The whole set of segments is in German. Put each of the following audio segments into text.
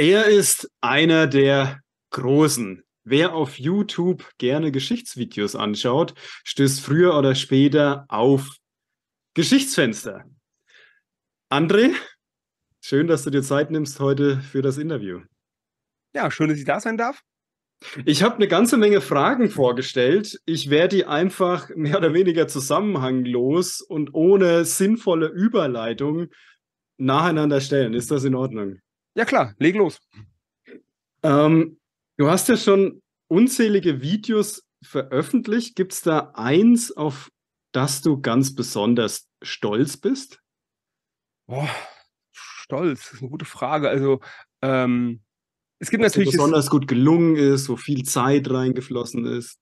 Er ist einer der Großen. Wer auf YouTube gerne Geschichtsvideos anschaut, stößt früher oder später auf Geschichtsfenster. André, schön, dass du dir Zeit nimmst heute für das Interview. Ja, schön, dass ich da sein darf. Ich habe eine ganze Menge Fragen vorgestellt. Ich werde die einfach mehr oder weniger zusammenhanglos und ohne sinnvolle Überleitung nacheinander stellen. Ist das in Ordnung? Ja klar, leg los. Ähm, du hast ja schon unzählige Videos veröffentlicht. Gibt es da eins, auf das du ganz besonders stolz bist? Boah, stolz, das ist eine gute Frage. Also ähm, es gibt Was natürlich. besonders gut gelungen ist, wo viel Zeit reingeflossen ist.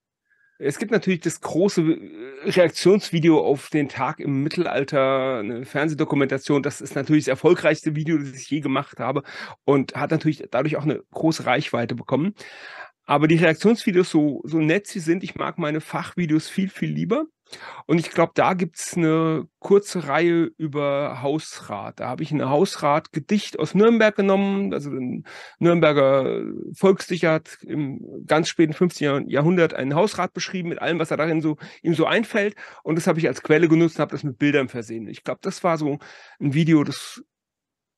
Es gibt natürlich das große äh, Reaktionsvideo auf den Tag im Mittelalter, eine Fernsehdokumentation. Das ist natürlich das erfolgreichste Video, das ich je gemacht habe und hat natürlich dadurch auch eine große Reichweite bekommen. Aber die Reaktionsvideos, so, so nett sie sind, ich mag meine Fachvideos viel, viel lieber. Und ich glaube, da gibt es eine kurze Reihe über Hausrat. Da habe ich ein Hausrat-Gedicht aus Nürnberg genommen, also ein Nürnberger Volksdichter hat im ganz späten 15. Jahrhundert einen Hausrat beschrieben mit allem, was er darin so, ihm so einfällt. Und das habe ich als Quelle genutzt und habe das mit Bildern versehen. Ich glaube, das war so ein Video, das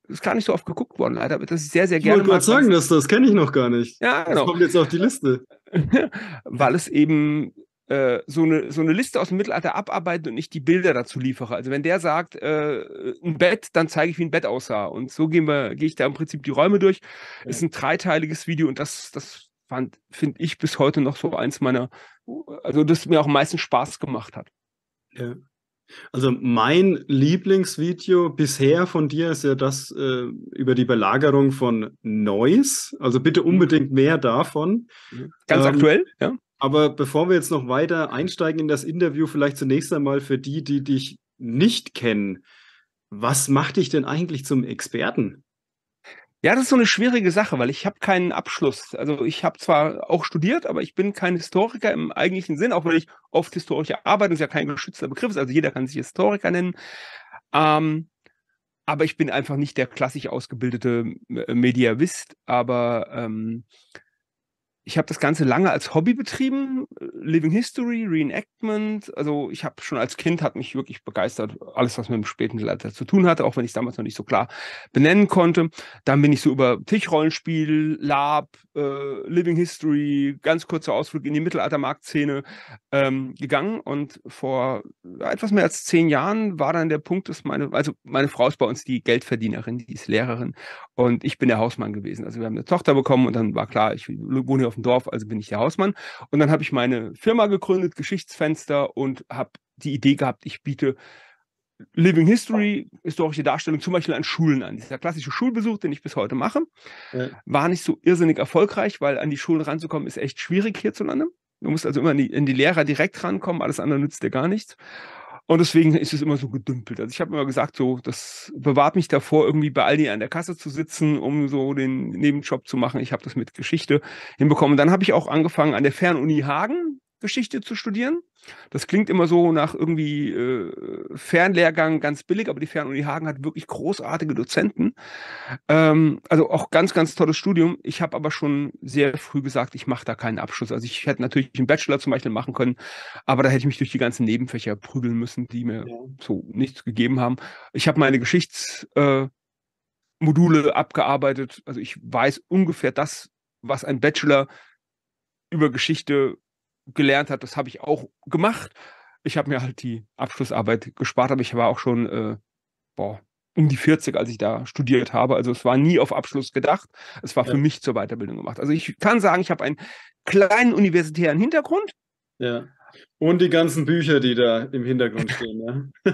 ist gar nicht so oft geguckt worden, leider, aber das ist sehr, sehr ich gerne. Ich wollte gerade sagen, dass das kenne ich noch gar nicht. Ja, genau. Das kommt jetzt auf die Liste. Weil es eben äh, so, eine, so eine Liste aus dem Mittelalter abarbeiten und nicht die Bilder dazu liefere. Also wenn der sagt, äh, ein Bett, dann zeige ich, wie ein Bett aussah. Und so gehen wir, gehe ich da im Prinzip die Räume durch. Ja. Ist ein dreiteiliges Video und das, das fand, finde ich bis heute noch so eins meiner, also das mir auch am meisten Spaß gemacht hat. Ja. Also mein Lieblingsvideo bisher von dir ist ja das äh, über die Belagerung von Neuss. Also bitte mhm. unbedingt mehr davon. Mhm. Ganz ähm, aktuell, ja. Aber bevor wir jetzt noch weiter einsteigen in das Interview, vielleicht zunächst einmal für die, die dich nicht kennen. Was macht dich denn eigentlich zum Experten? Ja, das ist so eine schwierige Sache, weil ich habe keinen Abschluss. Also ich habe zwar auch studiert, aber ich bin kein Historiker im eigentlichen Sinn, auch wenn ich oft historische Arbeit, das ist ja kein geschützter Begriff, also jeder kann sich Historiker nennen. Ähm, aber ich bin einfach nicht der klassisch ausgebildete Mediavist, aber ähm, ich habe das Ganze lange als Hobby betrieben, äh, Living History, Reenactment. Also ich habe schon als Kind hat mich wirklich begeistert, alles was mit dem späten Mittelalter zu tun hatte, auch wenn ich es damals noch nicht so klar benennen konnte. Dann bin ich so über Tischrollenspiel, Lab, äh, Living History, ganz kurzer Ausflug in die Mittelaltermarktszene ähm, gegangen. Und vor äh, etwas mehr als zehn Jahren war dann der Punkt, dass meine, also meine Frau ist bei uns die Geldverdienerin, die ist Lehrerin und ich bin der Hausmann gewesen. Also wir haben eine Tochter bekommen und dann war klar, ich wohne hier auf dem Dorf, also bin ich der Hausmann. Und dann habe ich meine Firma gegründet, Geschichtsfenster, und habe die Idee gehabt, ich biete Living History, historische Darstellung zum Beispiel an Schulen an. Dieser klassische Schulbesuch, den ich bis heute mache, ja. war nicht so irrsinnig erfolgreich, weil an die Schulen ranzukommen ist echt schwierig hierzulande. Du musst also immer in die, in die Lehrer direkt rankommen, alles andere nützt dir gar nichts. Und deswegen ist es immer so gedümpelt. Also ich habe immer gesagt, so, das bewahrt mich davor, irgendwie bei Aldi an der Kasse zu sitzen, um so den Nebenjob zu machen. Ich habe das mit Geschichte hinbekommen. dann habe ich auch angefangen an der Fernuni Hagen Geschichte zu studieren. Das klingt immer so nach irgendwie äh, Fernlehrgang ganz billig, aber die Fernuni Hagen hat wirklich großartige Dozenten. Ähm, also auch ganz, ganz tolles Studium. Ich habe aber schon sehr früh gesagt, ich mache da keinen Abschluss. Also ich hätte natürlich einen Bachelor zum Beispiel machen können, aber da hätte ich mich durch die ganzen Nebenfächer prügeln müssen, die mir ja. so nichts gegeben haben. Ich habe meine Geschichtsmodule äh, abgearbeitet. Also ich weiß ungefähr das, was ein Bachelor über Geschichte gelernt hat, das habe ich auch gemacht. Ich habe mir halt die Abschlussarbeit gespart, aber ich war auch schon äh, boah, um die 40, als ich da studiert habe. Also es war nie auf Abschluss gedacht. Es war ja. für mich zur Weiterbildung gemacht. Also ich kann sagen, ich habe einen kleinen universitären Hintergrund. Ja. Und die ganzen Bücher, die da im Hintergrund stehen. Ja.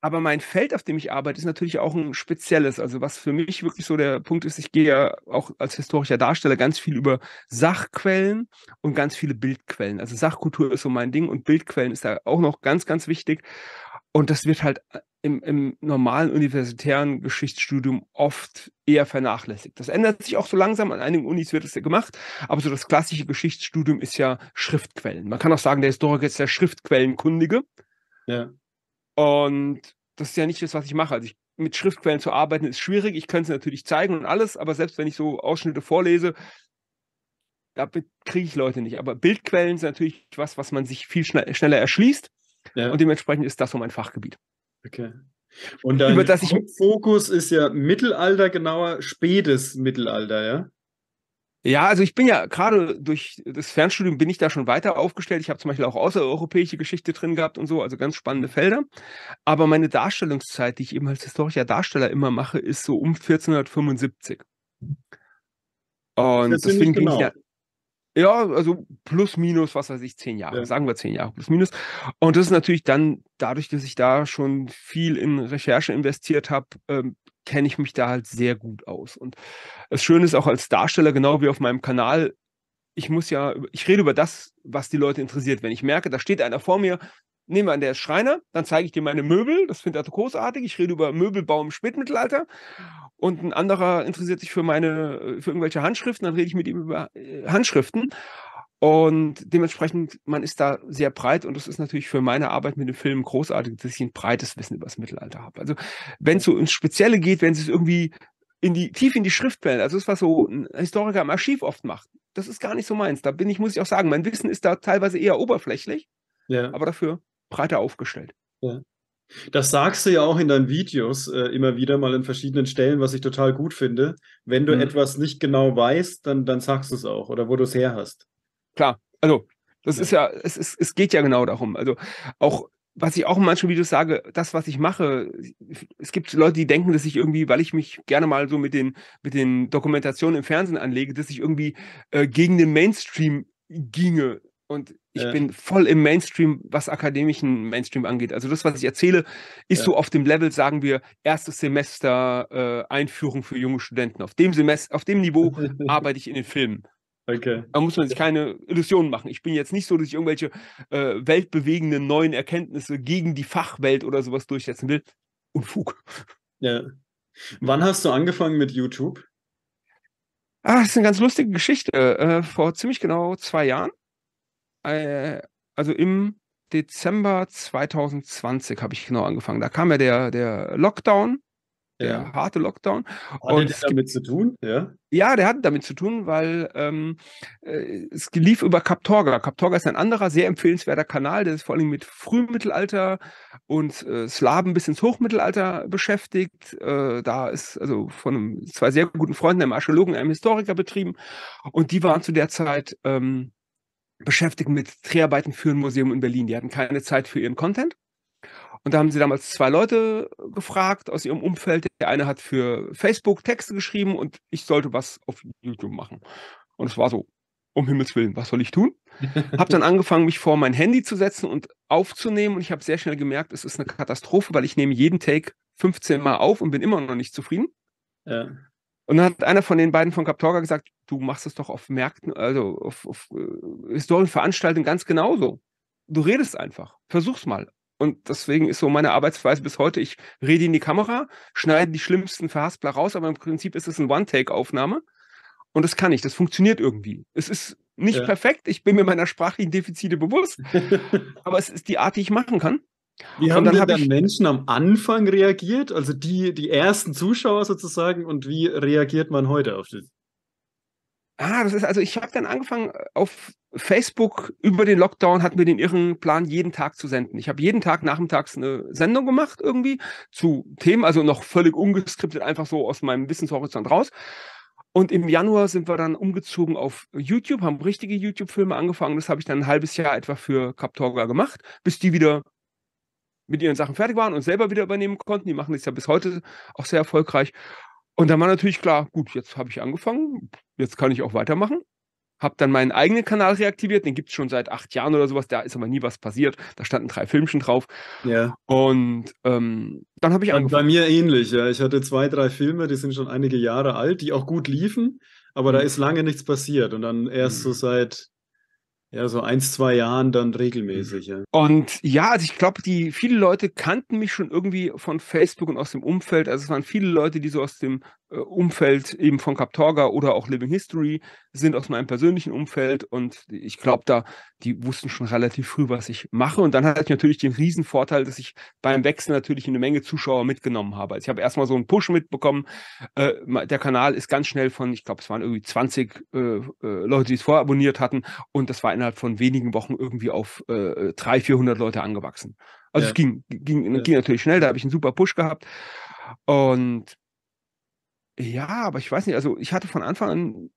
Aber mein Feld, auf dem ich arbeite, ist natürlich auch ein spezielles. Also was für mich wirklich so der Punkt ist, ich gehe ja auch als historischer Darsteller ganz viel über Sachquellen und ganz viele Bildquellen. Also Sachkultur ist so mein Ding und Bildquellen ist da auch noch ganz, ganz wichtig. Und das wird halt äh, im, im, normalen universitären Geschichtsstudium oft eher vernachlässigt. Das ändert sich auch so langsam. An einigen Unis wird es ja gemacht, aber so das klassische Geschichtsstudium ist ja Schriftquellen. Man kann auch sagen, der Historiker ist der Schriftquellenkundige. Ja. Und das ist ja nicht das, was ich mache. Also ich, mit Schriftquellen zu arbeiten ist schwierig. Ich könnte es natürlich zeigen und alles, aber selbst wenn ich so Ausschnitte vorlese, damit kriege ich Leute nicht. Aber Bildquellen sind natürlich was, was man sich viel schneller erschließt ja. Und dementsprechend ist das so mein Fachgebiet. Okay. Und dann über das ich Fokus ist ja Mittelalter, genauer spätes Mittelalter, ja? Ja, also ich bin ja gerade durch das Fernstudium bin ich da schon weiter aufgestellt. Ich habe zum Beispiel auch außereuropäische Geschichte drin gehabt und so, also ganz spannende Felder. Aber meine Darstellungszeit, die ich eben als historischer Darsteller immer mache, ist so um 1475. Und deswegen genau. bin ich ja, genau. Ja, also plus minus, was weiß ich, zehn Jahre, ja. sagen wir zehn Jahre, plus minus. Und das ist natürlich dann, dadurch, dass ich da schon viel in Recherche investiert habe, ähm, kenne ich mich da halt sehr gut aus. Und das Schöne ist auch als Darsteller, genau wie auf meinem Kanal, ich muss ja, ich rede über das, was die Leute interessiert. Wenn ich merke, da steht einer vor mir, nehmen wir an, der ist Schreiner, dann zeige ich dir meine Möbel, das findet er großartig. Ich rede über Möbelbau im Spätmittelalter und ein anderer interessiert sich für meine, äh, für irgendwelche Handschriften, dann rede ich mit ihm über äh, Handschriften. Und dementsprechend, man ist da sehr breit und das ist natürlich für meine Arbeit mit dem Film großartig, dass ich ein breites Wissen über das Mittelalter habe. Also wenn es so ins Spezielle geht, wenn es irgendwie in die, tief in die Schriftwellen, also das, was so ein Historiker im Archiv oft macht, das ist gar nicht so meins. Da bin ich, muss ich auch sagen, mein Wissen ist da teilweise eher oberflächlich, ja. aber dafür breiter aufgestellt. Ja. Das sagst du ja auch in deinen Videos äh, immer wieder mal in verschiedenen Stellen, was ich total gut finde. Wenn du mhm. etwas nicht genau weißt, dann, dann sagst du es auch oder wo du es her hast. Klar, also das ja. ist ja, es, ist, es geht ja genau darum. Also auch, was ich auch in manchen Videos sage, das, was ich mache, es gibt Leute, die denken, dass ich irgendwie, weil ich mich gerne mal so mit den, mit den Dokumentationen im Fernsehen anlege, dass ich irgendwie äh, gegen den Mainstream ginge und ich äh. bin voll im Mainstream, was akademischen Mainstream angeht. Also das, was ich erzähle, ist ja. so auf dem Level, sagen wir, erstes Semester äh, Einführung für junge Studenten. Auf dem Semester, auf dem Niveau arbeite ich in den Filmen. Okay. Da muss man sich keine Illusionen machen. Ich bin jetzt nicht so, dass ich irgendwelche äh, weltbewegenden neuen Erkenntnisse gegen die Fachwelt oder sowas durchsetzen will. Unfug. Ja. Wann hast du angefangen mit YouTube? Ah, das ist eine ganz lustige Geschichte. Äh, vor ziemlich genau zwei Jahren äh, also im Dezember 2020 habe ich genau angefangen. Da kam ja der, der Lockdown, der harte Lockdown. Hat der damit zu tun? Ja. ja, der hat damit zu tun, weil ähm, äh, es lief über Captorga. Captorga ist ein anderer, sehr empfehlenswerter Kanal, der ist vor allem mit Frühmittelalter und äh, Slaven bis ins Hochmittelalter beschäftigt. Äh, da ist also von einem, zwei sehr guten Freunden, einem Archäologen, einem Historiker betrieben. Und die waren zu der Zeit ähm, beschäftigt mit Dreharbeiten für ein Museum in Berlin. Die hatten keine Zeit für ihren Content. Und da haben sie damals zwei Leute gefragt aus ihrem Umfeld. Der eine hat für Facebook Texte geschrieben und ich sollte was auf YouTube machen. Und es war so, um Himmels Willen, was soll ich tun? habe dann angefangen, mich vor mein Handy zu setzen und aufzunehmen. Und ich habe sehr schnell gemerkt, es ist eine Katastrophe, weil ich nehme jeden Take 15 Mal auf und bin immer noch nicht zufrieden. Ja. Und dann hat einer von den beiden von Captorga gesagt, du machst es doch auf Märkten, also auf, auf äh, historischen Veranstaltungen ganz genauso. Du redest einfach. Versuch's mal. Und deswegen ist so meine Arbeitsweise bis heute, ich rede in die Kamera, schneide die schlimmsten Verhaspler raus, aber im Prinzip ist es eine One-Take-Aufnahme. Und das kann ich, das funktioniert irgendwie. Es ist nicht ja. perfekt, ich bin mir meiner sprachlichen Defizite bewusst, aber es ist die Art, die ich machen kann. Wie haben dann, hab dann Menschen am Anfang reagiert, also die, die ersten Zuschauer sozusagen, und wie reagiert man heute auf das? Ah, das ist also, ich habe dann angefangen auf Facebook über den Lockdown hatten wir den irren Plan, jeden Tag zu senden. Ich habe jeden Tag nachmittags eine Sendung gemacht irgendwie zu Themen, also noch völlig ungeskriptet, einfach so aus meinem Wissenshorizont raus. Und im Januar sind wir dann umgezogen auf YouTube, haben richtige YouTube-Filme angefangen. Das habe ich dann ein halbes Jahr etwa für Captorga gemacht, bis die wieder mit ihren Sachen fertig waren und selber wieder übernehmen konnten. Die machen das ja bis heute auch sehr erfolgreich. Und dann war natürlich klar, gut, jetzt habe ich angefangen, jetzt kann ich auch weitermachen. Habe dann meinen eigenen Kanal reaktiviert, den gibt es schon seit acht Jahren oder sowas, da ist aber nie was passiert. Da standen drei Filmchen drauf. Ja. Und ähm, dann habe ich und angefangen. Bei mir ähnlich, ja. Ich hatte zwei, drei Filme, die sind schon einige Jahre alt, die auch gut liefen, aber mhm. da ist lange nichts passiert. Und dann erst mhm. so seit ja, so eins, zwei Jahren dann regelmäßig, ja. Und ja, also ich glaube, die viele Leute kannten mich schon irgendwie von Facebook und aus dem Umfeld. Also es waren viele Leute, die so aus dem äh, Umfeld eben von Captorga oder auch Living History sind aus meinem persönlichen Umfeld und ich glaube da, die wussten schon relativ früh, was ich mache und dann hatte ich natürlich den riesen Vorteil, dass ich beim Wechsel natürlich eine Menge Zuschauer mitgenommen habe. Also ich habe erstmal so einen Push mitbekommen, äh, der Kanal ist ganz schnell von, ich glaube es waren irgendwie 20 äh, äh, Leute, die es vorher abonniert hatten und das war innerhalb von wenigen Wochen irgendwie auf äh, 300, 400 Leute angewachsen. Also ja. es ging, ging, ja. ging natürlich schnell, da habe ich einen super Push gehabt und ja, aber ich weiß nicht, also ich hatte von Anfang an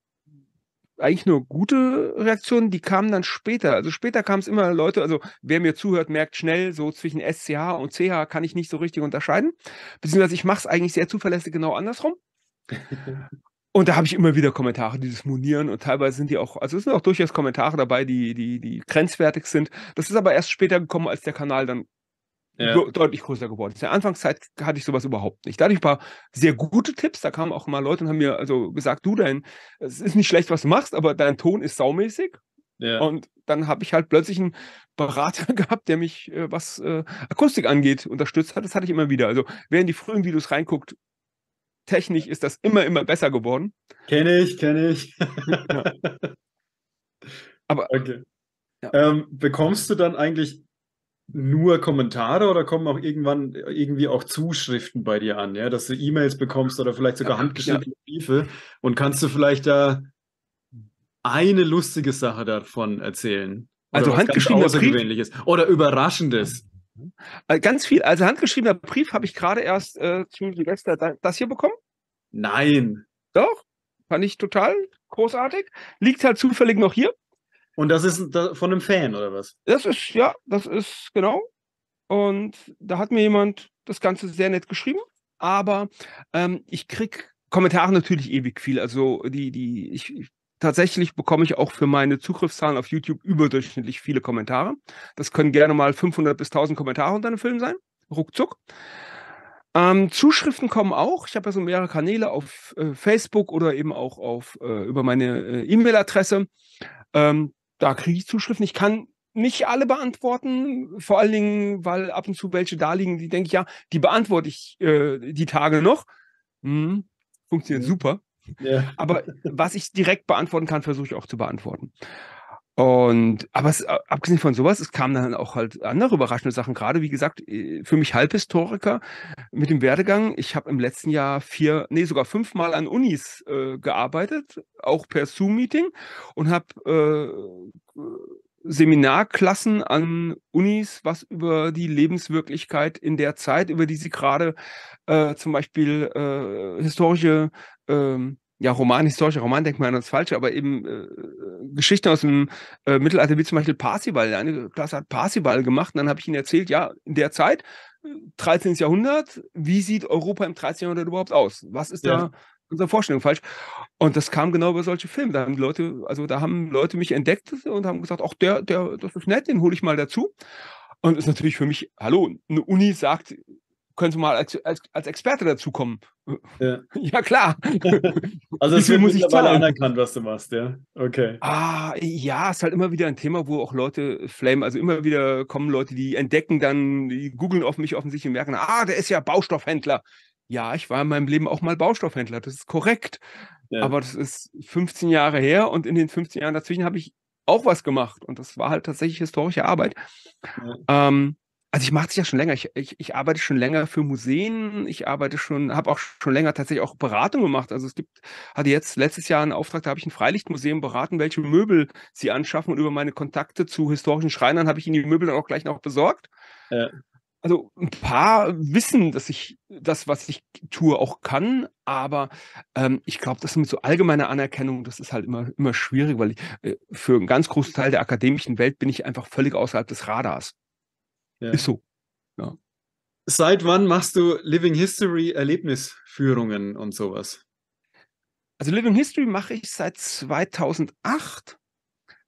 eigentlich nur gute Reaktionen, die kamen dann später. Also später kamen es immer Leute, also wer mir zuhört, merkt schnell, so zwischen SCH und CH kann ich nicht so richtig unterscheiden. Beziehungsweise ich mache es eigentlich sehr zuverlässig genau andersrum. und da habe ich immer wieder Kommentare, dieses monieren und teilweise sind die auch, also es sind auch durchaus Kommentare dabei, die, die, die grenzwertig sind. Das ist aber erst später gekommen, als der Kanal dann ja. deutlich größer geworden In der Anfangszeit hatte ich sowas überhaupt nicht. Da hatte ich ein paar sehr gute Tipps. Da kamen auch mal Leute und haben mir also gesagt, du, dein, es ist nicht schlecht, was du machst, aber dein Ton ist saumäßig. Ja. Und dann habe ich halt plötzlich einen Berater gehabt, der mich, äh, was äh, Akustik angeht, unterstützt hat. Das hatte ich immer wieder. Also, wer in die frühen Videos reinguckt, technisch ist das immer, immer besser geworden. Kenne ich, kenne ich. ja. Aber. Okay. Ja. Ähm, bekommst du dann eigentlich nur Kommentare oder kommen auch irgendwann irgendwie auch Zuschriften bei dir an, ja, dass du E-Mails bekommst oder vielleicht sogar ja, handgeschriebene ja. Briefe und kannst du vielleicht da eine lustige Sache davon erzählen? Also handgeschriebene Außergewöhnliches Brief? oder Überraschendes. Äh, ganz viel. Also handgeschriebener Brief habe ich gerade erst äh, zu Silvester das hier bekommen. Nein. Doch, fand ich total großartig. Liegt halt zufällig noch hier. Und das ist von einem Fan, oder was? Das ist, ja, das ist genau. Und da hat mir jemand das Ganze sehr nett geschrieben. Aber ähm, ich kriege Kommentare natürlich ewig viel. Also die, die, ich, ich, tatsächlich bekomme ich auch für meine Zugriffszahlen auf YouTube überdurchschnittlich viele Kommentare. Das können gerne mal 500 bis 1000 Kommentare unter einem Film sein. Ruckzuck. Ähm, Zuschriften kommen auch. Ich habe ja so mehrere Kanäle auf äh, Facebook oder eben auch auf, äh, über meine äh, E-Mail-Adresse. Ähm, da kriege ich Zuschriften. Ich kann nicht alle beantworten, vor allen Dingen, weil ab und zu welche da liegen, die denke ich, ja, die beantworte ich äh, die Tage noch. Hm, funktioniert ja. super. Ja. Aber was ich direkt beantworten kann, versuche ich auch zu beantworten. Und, aber es, äh, abgesehen von sowas, es kamen dann auch halt andere überraschende Sachen. Gerade, wie gesagt, äh, für mich Halbhistoriker mit dem Werdegang. Ich habe im letzten Jahr vier, nee, sogar fünfmal an Unis äh, gearbeitet, auch per Zoom-Meeting und habe äh, Seminarklassen an Unis, was über die Lebenswirklichkeit in der Zeit, über die sie gerade äh, zum Beispiel äh, historische ähm, ja, Roman, historischer Roman, denkt man das falsch, aber eben äh, Geschichten aus dem äh, Mittelalter, wie zum Beispiel Parsifal. Eine Klasse hat Parsifal gemacht und dann habe ich ihnen erzählt, ja, in der Zeit, 13. Äh, Jahrhundert, wie sieht Europa im 13. Jahrhundert überhaupt aus? Was ist ja. da unsere Vorstellung falsch? Und das kam genau über solche Filme. Da haben die Leute, also da haben Leute mich entdeckt und haben gesagt, ach, der, der, das ist nett, den hole ich mal dazu. Und ist natürlich für mich, hallo, eine Uni sagt, können Sie mal als, als, als Experte dazukommen. Ja. ja, klar. also es wird muss ich zahlen? anerkannt, was du machst, ja. Okay. Ah, ja, ist halt immer wieder ein Thema, wo auch Leute flamen. Also immer wieder kommen Leute, die entdecken dann, die googeln auf mich offensichtlich und merken, ah, der ist ja Baustoffhändler. Ja, ich war in meinem Leben auch mal Baustoffhändler, das ist korrekt. Ja. Aber das ist 15 Jahre her und in den 15 Jahren dazwischen habe ich auch was gemacht. Und das war halt tatsächlich historische Arbeit. Ja. Ähm, also ich mache es ja schon länger. Ich, ich, ich, arbeite schon länger für Museen. Ich arbeite schon, habe auch schon länger tatsächlich auch Beratung gemacht. Also es gibt, hatte jetzt letztes Jahr einen Auftrag, da habe ich ein Freilichtmuseum beraten, welche Möbel sie anschaffen. Und über meine Kontakte zu historischen Schreinern habe ich ihnen die Möbel dann auch gleich noch besorgt. Ja. Also ein paar wissen, dass ich das, was ich tue, auch kann, aber ähm, ich glaube, das mit so allgemeiner Anerkennung, das ist halt immer, immer schwierig, weil ich, äh, für einen ganz großen Teil der akademischen Welt bin ich einfach völlig außerhalb des Radars. Ja. Ist so. Ja. Seit wann machst du Living History Erlebnisführungen und sowas? Also Living History mache ich seit 2008.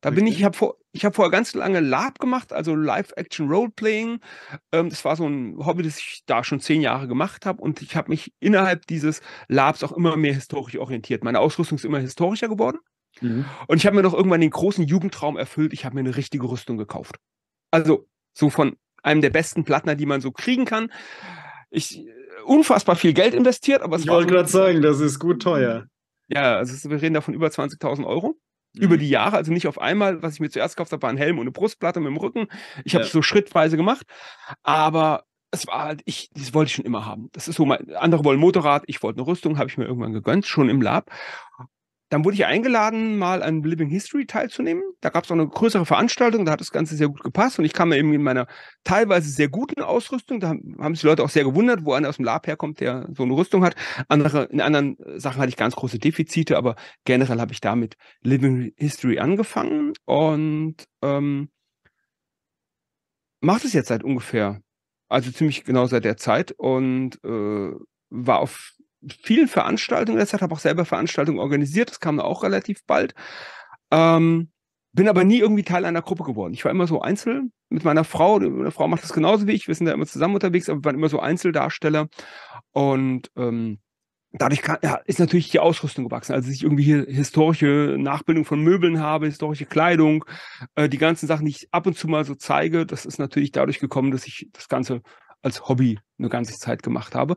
Da okay. bin ich, ich habe vor, ich habe vorher ganz lange Lab gemacht, also Live-Action-Roleplaying. Ähm, das war so ein Hobby, das ich da schon zehn Jahre gemacht habe. Und ich habe mich innerhalb dieses Labs auch immer mehr historisch orientiert. Meine Ausrüstung ist immer historischer geworden. Mhm. Und ich habe mir noch irgendwann den großen Jugendtraum erfüllt. Ich habe mir eine richtige Rüstung gekauft. Also so von einem der besten Plattner, die man so kriegen kann. Ich unfassbar viel Geld investiert, aber es ich wollte gerade sagen, das ist gut teuer. Ja, also wir reden davon über 20.000 Euro mhm. über die Jahre, also nicht auf einmal. Was ich mir zuerst gekauft habe, war ein Helm und eine Brustplatte mit dem Rücken. Ich habe es ja. so schrittweise gemacht, aber es war halt, ich, das wollte ich schon immer haben. Das ist so, mein, andere wollen Motorrad, ich wollte eine Rüstung, habe ich mir irgendwann gegönnt, schon im Lab. Dann wurde ich eingeladen, mal an Living History teilzunehmen. Da gab es auch eine größere Veranstaltung, da hat das Ganze sehr gut gepasst und ich kam eben in meiner teilweise sehr guten Ausrüstung. Da haben sich Leute auch sehr gewundert, wo einer aus dem Lab herkommt, der so eine Rüstung hat. Andere, in anderen Sachen hatte ich ganz große Defizite, aber generell habe ich da mit Living History angefangen und ähm, mache es jetzt seit ungefähr, also ziemlich genau seit der Zeit und äh, war auf vielen Veranstaltungen derzeit, habe auch selber Veranstaltungen organisiert, das kam auch relativ bald. Ähm, bin aber nie irgendwie Teil einer Gruppe geworden. Ich war immer so einzeln mit meiner Frau. Meine Frau macht das genauso wie ich. Wir sind da immer zusammen unterwegs, aber waren immer so Einzeldarsteller. Und ähm, dadurch kann, ja, ist natürlich die Ausrüstung gewachsen. Also dass ich irgendwie hier historische Nachbildung von Möbeln habe, historische Kleidung, äh, die ganzen Sachen, die ich ab und zu mal so zeige, das ist natürlich dadurch gekommen, dass ich das Ganze als Hobby eine ganze Zeit gemacht habe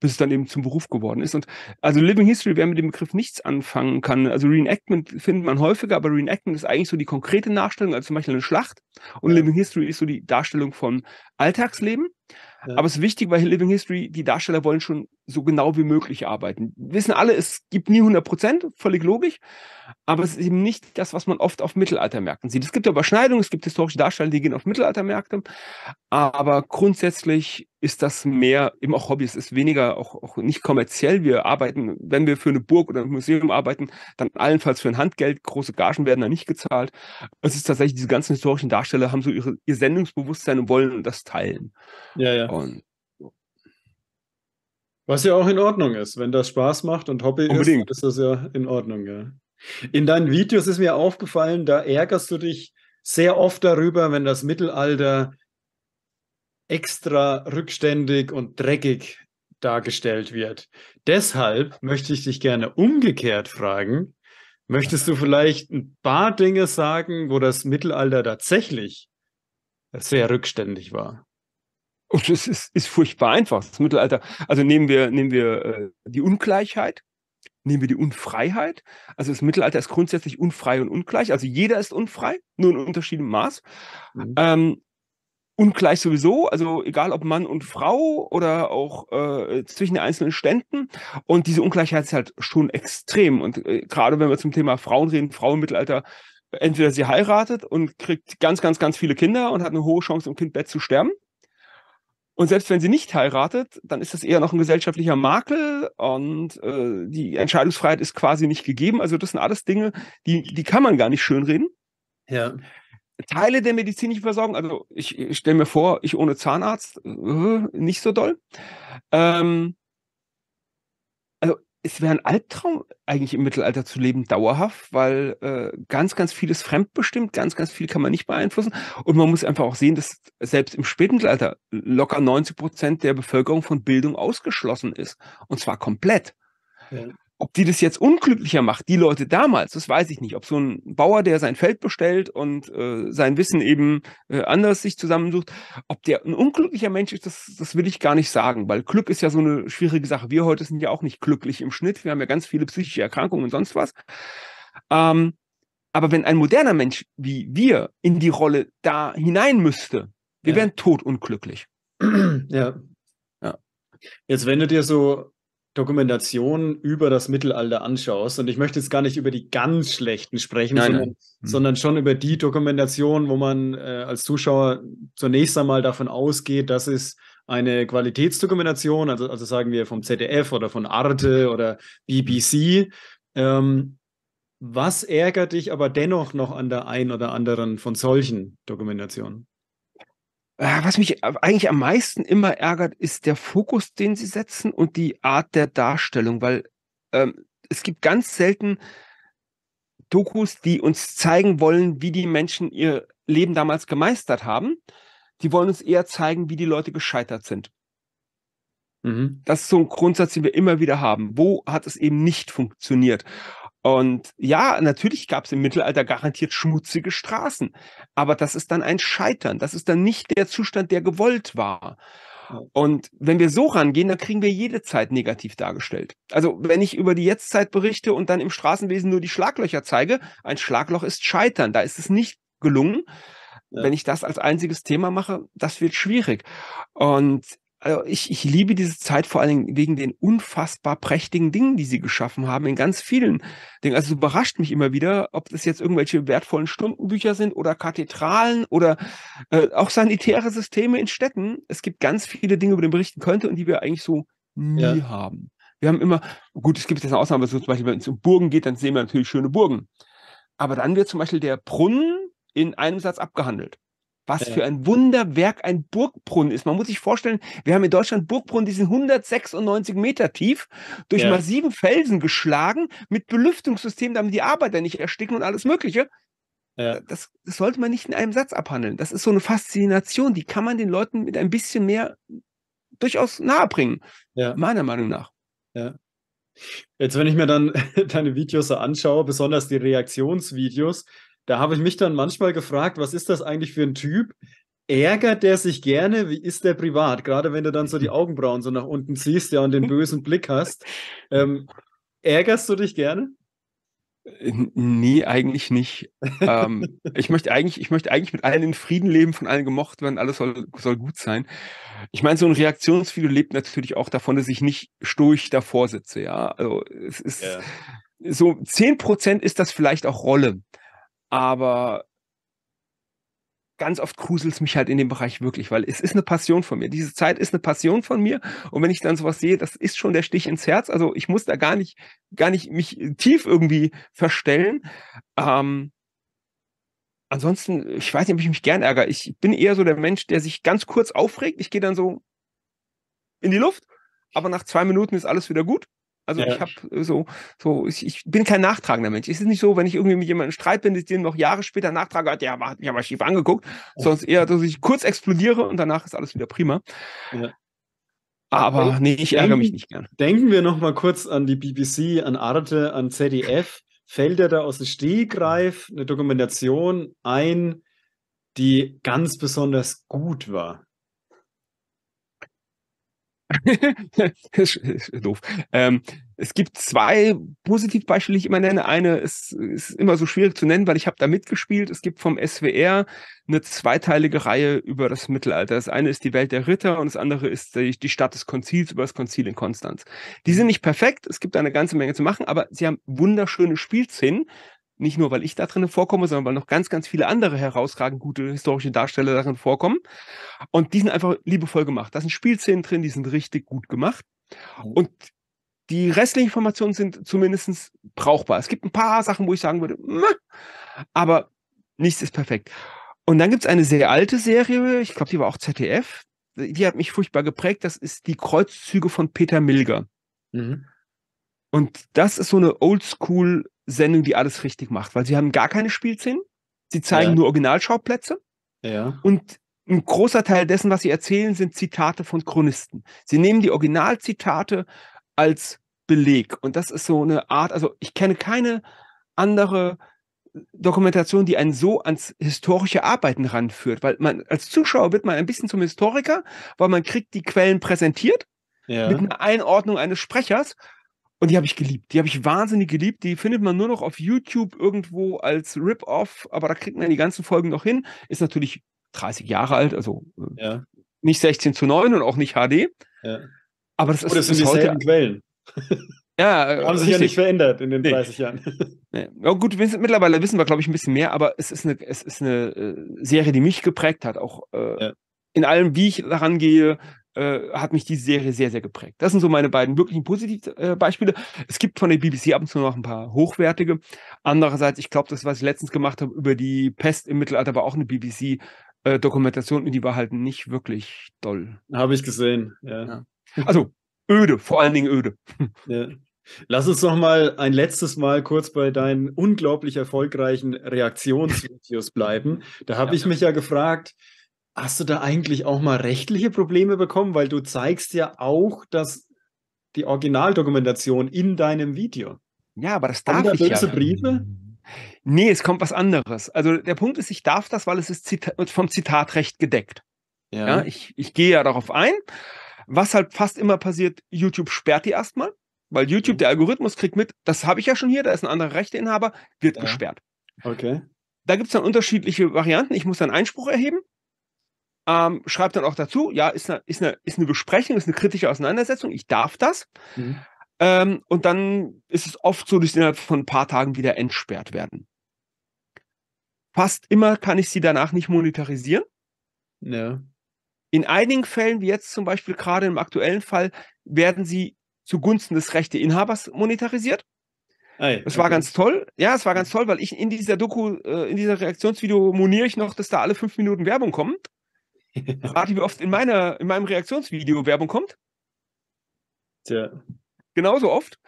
bis es dann eben zum Beruf geworden ist. Und also Living History, wer mit dem Begriff nichts anfangen kann, also Reenactment findet man häufiger, aber Reenactment ist eigentlich so die konkrete Nachstellung, also zum Beispiel eine Schlacht. Und ja. Living History ist so die Darstellung von Alltagsleben. Ja. Aber es ist wichtig, weil Living History, die Darsteller wollen schon so genau wie möglich arbeiten. Wissen alle, es gibt nie 100 Prozent, völlig logisch. Aber es ist eben nicht das, was man oft auf Mittelaltermärkten sieht. Es gibt ja Überschneidungen, es gibt historische Darsteller, die gehen auf Mittelaltermärkte. Aber grundsätzlich ist das mehr eben auch Hobby. Es ist weniger auch, auch nicht kommerziell. Wir arbeiten, wenn wir für eine Burg oder ein Museum arbeiten, dann allenfalls für ein Handgeld. Große Gagen werden da nicht gezahlt. Es ist tatsächlich, diese ganzen historischen Darsteller haben so ihre, ihr Sendungsbewusstsein und wollen das teilen. Ja, ja. Und was ja auch in Ordnung ist. Wenn das Spaß macht und Hobby Unbedingt. ist, ist das ja in Ordnung, ja. In deinen Videos ist mir aufgefallen, da ärgerst du dich sehr oft darüber, wenn das Mittelalter extra rückständig und dreckig dargestellt wird. Deshalb möchte ich dich gerne umgekehrt fragen, möchtest du vielleicht ein paar Dinge sagen, wo das Mittelalter tatsächlich sehr rückständig war? Und oh, das ist, ist furchtbar einfach, das Mittelalter. Also nehmen wir, nehmen wir äh, die Ungleichheit, nehmen wir die Unfreiheit. Also das Mittelalter ist grundsätzlich unfrei und ungleich. Also jeder ist unfrei, nur in unterschiedlichem Maß. Mhm. Ähm, ungleich sowieso, also egal ob Mann und Frau oder auch äh, zwischen den einzelnen Ständen. Und diese Ungleichheit ist halt schon extrem. Und äh, gerade wenn wir zum Thema Frauen reden, Frauen im Mittelalter, entweder sie heiratet und kriegt ganz, ganz, ganz viele Kinder und hat eine hohe Chance, im Kindbett zu sterben. Und selbst wenn sie nicht heiratet, dann ist das eher noch ein gesellschaftlicher Makel und äh, die Entscheidungsfreiheit ist quasi nicht gegeben. Also das sind alles Dinge, die, die kann man gar nicht schönreden. Ja. Teile der medizinischen Versorgung, also ich, ich stelle mir vor, ich ohne Zahnarzt, äh, nicht so doll. Ähm, also es wäre ein Albtraum, eigentlich im Mittelalter zu leben, dauerhaft, weil äh, ganz, ganz vieles fremdbestimmt, ganz, ganz viel kann man nicht beeinflussen. Und man muss einfach auch sehen, dass selbst im Spätmittelalter locker 90 Prozent der Bevölkerung von Bildung ausgeschlossen ist. Und zwar komplett. Ja. Ob die das jetzt unglücklicher macht, die Leute damals, das weiß ich nicht. Ob so ein Bauer, der sein Feld bestellt und äh, sein Wissen eben äh, anders sich zusammensucht, ob der ein unglücklicher Mensch ist, das, das will ich gar nicht sagen, weil Glück ist ja so eine schwierige Sache. Wir heute sind ja auch nicht glücklich im Schnitt. Wir haben ja ganz viele psychische Erkrankungen und sonst was. Ähm, aber wenn ein moderner Mensch wie wir in die Rolle da hinein müsste, wir ja. wären totunglücklich. Ja. ja. Jetzt, wendet ihr so Dokumentation über das Mittelalter anschaust, und ich möchte jetzt gar nicht über die ganz schlechten sprechen, nein, sondern, nein. Hm. sondern, schon über die Dokumentation, wo man äh, als Zuschauer zunächst einmal davon ausgeht, dass es eine Qualitätsdokumentation, also, also sagen wir vom ZDF oder von Arte oder BBC. Ähm, was ärgert dich aber dennoch noch an der einen oder anderen von solchen Dokumentationen? Äh, was mich eigentlich am meisten immer ärgert, ist der Fokus, den sie setzen und die Art der Darstellung, weil ähm, es gibt ganz selten Dokus, die uns zeigen wollen, wie die Menschen ihr Leben damals gemeistert haben. Die wollen uns eher zeigen, wie die Leute gescheitert sind. Mhm. Das ist so ein Grundsatz, den wir immer wieder haben. Wo hat es eben nicht funktioniert? Und ja, natürlich gab es im Mittelalter garantiert schmutzige Straßen, aber das ist dann ein Scheitern. Das ist dann nicht der Zustand, der gewollt war. Und wenn wir so rangehen, dann kriegen wir jede Zeit negativ dargestellt. Also wenn ich über die Jetztzeit berichte und dann im Straßenwesen nur die Schlaglöcher zeige, ein Schlagloch ist Scheitern. Da ist es nicht gelungen. Ja. Wenn ich das als einziges Thema mache, das wird schwierig. Und also ich, ich liebe diese Zeit vor allen Dingen wegen den unfassbar prächtigen Dingen, die sie geschaffen haben, in ganz vielen Dingen. Also es überrascht mich immer wieder, ob das jetzt irgendwelche wertvollen Stundenbücher sind oder Kathedralen oder äh, auch sanitäre Systeme in Städten. Es gibt ganz viele Dinge, über die man berichten könnte und die wir eigentlich so nie ja. haben. Wir haben immer, gut, es gibt jetzt eine Ausnahme, so zum Beispiel, wenn es um Burgen geht, dann sehen wir natürlich schöne Burgen. Aber dann wird zum Beispiel der Brunnen in einem Satz abgehandelt. Was ja. für ein Wunderwerk ein Burgbrunnen ist. Man muss sich vorstellen, wir haben in Deutschland Burgbrunnen, die sind 196 Meter tief, durch ja. massiven Felsen geschlagen, mit Belüftungssystem, damit die Arbeiter nicht ersticken und alles Mögliche. Ja. Äh, das, das, sollte man nicht in einem Satz abhandeln. Das ist so eine Faszination, die kann man den Leuten mit ein bisschen mehr durchaus nahebringen. Meiner Meinung nach. Jetzt, wenn ich mir dann deine Videos so anschaue, besonders die Reaktionsvideos, da habe ich mich dann manchmal gefragt, was ist das eigentlich für ein Typ? Ärgert der sich gerne? Wie ist der privat? Gerade wenn du dann so die Augenbrauen so nach unten ziehst, ja, und den bösen Blick hast. Ähm, ärgerst du dich gerne? Nee, eigentlich nicht. ähm, ich möchte eigentlich, ich möchte eigentlich mit allen in Frieden leben, von allen gemocht werden, alles soll, soll gut sein. Ich meine, so ein Reaktionsvideo lebt natürlich auch davon, dass ich nicht stoisch davor sitze, ja. Also es ist ja. so, 10% ist das vielleicht auch Rolle aber ganz oft gruselt es mich halt in dem Bereich wirklich, weil es ist eine Passion von mir. Diese Zeit ist eine Passion von mir. Und wenn ich dann sowas sehe, das ist schon der Stich ins Herz. Also ich muss da gar nicht, gar nicht mich tief irgendwie verstellen. Ähm, ansonsten, ich weiß nicht, ob ich mich gern ärgere. Ich bin eher so der Mensch, der sich ganz kurz aufregt. Ich gehe dann so in die Luft, aber nach zwei Minuten ist alles wieder gut. Also ja. ich habe äh, so, so ich, ich, bin kein nachtragender Mensch. Es ist nicht so, wenn ich irgendwie mit jemandem im Streit bin, dass ich den noch Jahre später nachtrage, hat der hat mich aber schief angeguckt, oh. sonst eher, dass ich kurz explodiere und danach ist alles wieder prima. Ja. Aber nee, ich ärgere denken, mich nicht gern. Denken wir nochmal kurz an die BBC, an Arte, an ZDF. Fällt dir da aus dem Stegreif eine Dokumentation ein, die ganz besonders gut war? Doof. Ähm, es gibt zwei Positivbeispiele, die ich immer nenne. Eine ist, ist immer so schwierig zu nennen, weil ich habe da mitgespielt. Es gibt vom SWR eine zweiteilige Reihe über das Mittelalter. Das eine ist die Welt der Ritter und das andere ist die, die Stadt des Konzils über das Konzil in Konstanz. Die sind nicht perfekt, es gibt eine ganze Menge zu machen, aber sie haben wunderschöne Spielszenen, nicht nur, weil ich da drin vorkomme, sondern weil noch ganz, ganz viele andere herausragend gute historische Darsteller darin vorkommen. Und die sind einfach liebevoll gemacht. Da sind Spielszenen drin, die sind richtig gut gemacht. Mhm. Und die restlichen Informationen sind zumindest brauchbar. Es gibt ein paar Sachen, wo ich sagen würde, aber nichts ist perfekt. Und dann gibt es eine sehr alte Serie, ich glaube, die war auch ZDF, die hat mich furchtbar geprägt, das ist die Kreuzzüge von Peter Milger. Mhm. Und das ist so eine Oldschool Sendung, die alles richtig macht, weil sie haben gar keine Spielszenen. Sie zeigen ja. nur Originalschauplätze. Ja. Und ein großer Teil dessen, was sie erzählen, sind Zitate von Chronisten. Sie nehmen die Originalzitate als Beleg. Und das ist so eine Art, also ich kenne keine andere Dokumentation, die einen so ans historische Arbeiten ranführt, weil man als Zuschauer wird man ein bisschen zum Historiker, weil man kriegt die Quellen präsentiert ja. mit einer Einordnung eines Sprechers und die habe ich geliebt. Die habe ich wahnsinnig geliebt. Die findet man nur noch auf YouTube irgendwo als Rip-Off, aber da kriegt man die ganzen Folgen noch hin. Ist natürlich 30 Jahre alt, also äh, ja. nicht 16 zu 9 und auch nicht HD. Ja. Aber das ist Oder das sind dieselben Quellen. Ja, haben sich ja nicht verändert in den 30 nee. Jahren. Nee. Ja, gut, wir sind, mittlerweile wissen wir, glaube ich, ein bisschen mehr, aber es ist eine, es ist eine äh, Serie, die mich geprägt hat, auch äh, ja. in allem, wie ich daran gehe, äh, hat mich die Serie sehr, sehr geprägt. Das sind so meine beiden wirklichen Positivbeispiele. Äh, es gibt von der BBC ab und zu noch ein paar hochwertige. Andererseits, ich glaube, das, was ich letztens gemacht habe über die Pest im Mittelalter, war auch eine BBC. Äh, und die war halt nicht wirklich doll. Habe ich gesehen, ja. ja. Also öde, vor allen Dingen öde. Ja. Lass uns noch mal ein letztes Mal kurz bei deinen unglaublich erfolgreichen Reaktionsvideos bleiben. Da habe ja. ich mich ja gefragt, Hast du da eigentlich auch mal rechtliche Probleme bekommen, weil du zeigst ja auch, dass die Originaldokumentation in deinem Video. Ja, aber das darf da ich ja. Briefe? Nee, es kommt was anderes. Also der Punkt ist, ich darf das, weil es ist Zita vom Zitatrecht gedeckt. Ja. ja ich, ich gehe ja darauf ein. Was halt fast immer passiert, YouTube sperrt die erstmal, weil YouTube, mhm. der Algorithmus kriegt mit, das habe ich ja schon hier, da ist ein anderer Rechteinhaber, wird ja. gesperrt. Okay. Da gibt es dann unterschiedliche Varianten. Ich muss dann Einspruch erheben ähm, schreibt dann auch dazu, ja, ist eine, ist, eine, ist eine Besprechung, ist eine kritische Auseinandersetzung, ich darf das. Mhm. Ähm, und dann ist es oft so, dass sie innerhalb von ein paar Tagen wieder entsperrt werden. Fast immer kann ich sie danach nicht monetarisieren. Ja. In einigen Fällen, wie jetzt zum Beispiel gerade im aktuellen Fall, werden sie zugunsten des Rechteinhabers monetarisiert. Ei, ah das okay. war ganz toll. Ja, es war ganz toll, weil ich in dieser Doku, äh, in dieser Reaktionsvideo moniere ich noch, dass da alle fünf Minuten Werbung kommt. Warte, wie oft in, meiner, in meinem Reaktionsvideo Werbung kommt? Tja. Genauso oft.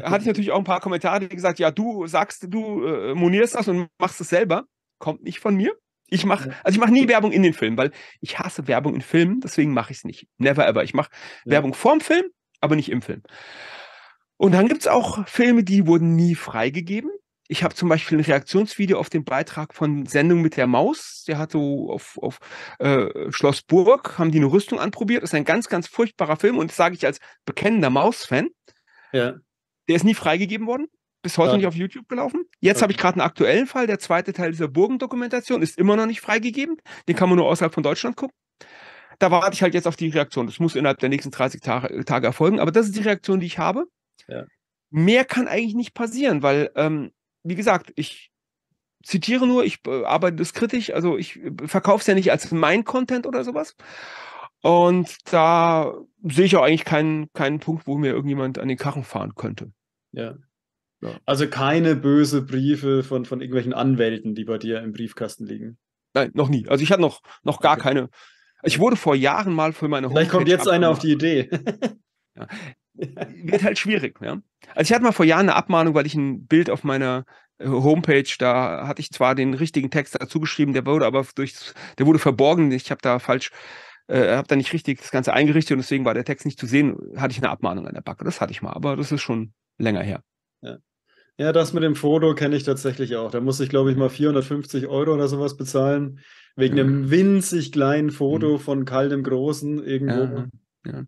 Hatte ich natürlich auch ein paar Kommentare, die gesagt, ja, du sagst, du äh, monierst das und machst es selber. Kommt nicht von mir. Ich mache, also ich mache nie Werbung in den Filmen, weil ich hasse Werbung in Filmen, deswegen mache ich es nicht. Never ever. Ich mache ja. Werbung vorm Film, aber nicht im Film. Und dann gibt es auch Filme, die wurden nie freigegeben. Ich habe zum Beispiel ein Reaktionsvideo auf den Beitrag von Sendung mit der Maus. Der hat so auf, auf äh, Schloss Burg, haben die eine Rüstung anprobiert. Das ist ein ganz, ganz furchtbarer Film und das sage ich als bekennender Maus-Fan. Ja. Der ist nie freigegeben worden bis heute ja. nicht auf YouTube gelaufen. Jetzt okay. habe ich gerade einen aktuellen Fall. Der zweite Teil dieser Burgendokumentation ist immer noch nicht freigegeben. Den kann man nur außerhalb von Deutschland gucken. Da warte ich halt jetzt auf die Reaktion. Das muss innerhalb der nächsten 30 Tage, Tage erfolgen. Aber das ist die Reaktion, die ich habe. Ja. Mehr kann eigentlich nicht passieren, weil ähm, wie gesagt, ich zitiere nur, ich äh, arbeite das kritisch, also ich äh, verkaufe es ja nicht als mein Content oder sowas. Und da sehe ich auch eigentlich keinen, keinen Punkt, wo mir irgendjemand an den Karren fahren könnte. Ja. ja. Also keine böse Briefe von, von irgendwelchen Anwälten, die bei dir im Briefkasten liegen. Nein, noch nie. Also ich hatte noch, noch gar okay. keine. Ich wurde vor Jahren mal für meine Homepage. Vielleicht kommt jetzt einer auf die Idee. ja wird halt schwierig. Ja? Also ich hatte mal vor Jahren eine Abmahnung, weil ich ein Bild auf meiner äh, Homepage, da hatte ich zwar den richtigen Text dazu geschrieben, der wurde aber durch, der wurde verborgen, ich habe da falsch, äh, habe da nicht richtig das Ganze eingerichtet und deswegen war der Text nicht zu sehen, hatte ich eine Abmahnung an der Backe, das hatte ich mal, aber das ist schon länger her. Ja. Ja, das mit dem Foto kenne ich tatsächlich auch. Da musste ich, glaube ich, mal 450 Euro oder sowas bezahlen, wegen einem winzig kleinen Foto mhm. von Karl dem Großen irgendwo. Ja. Ja.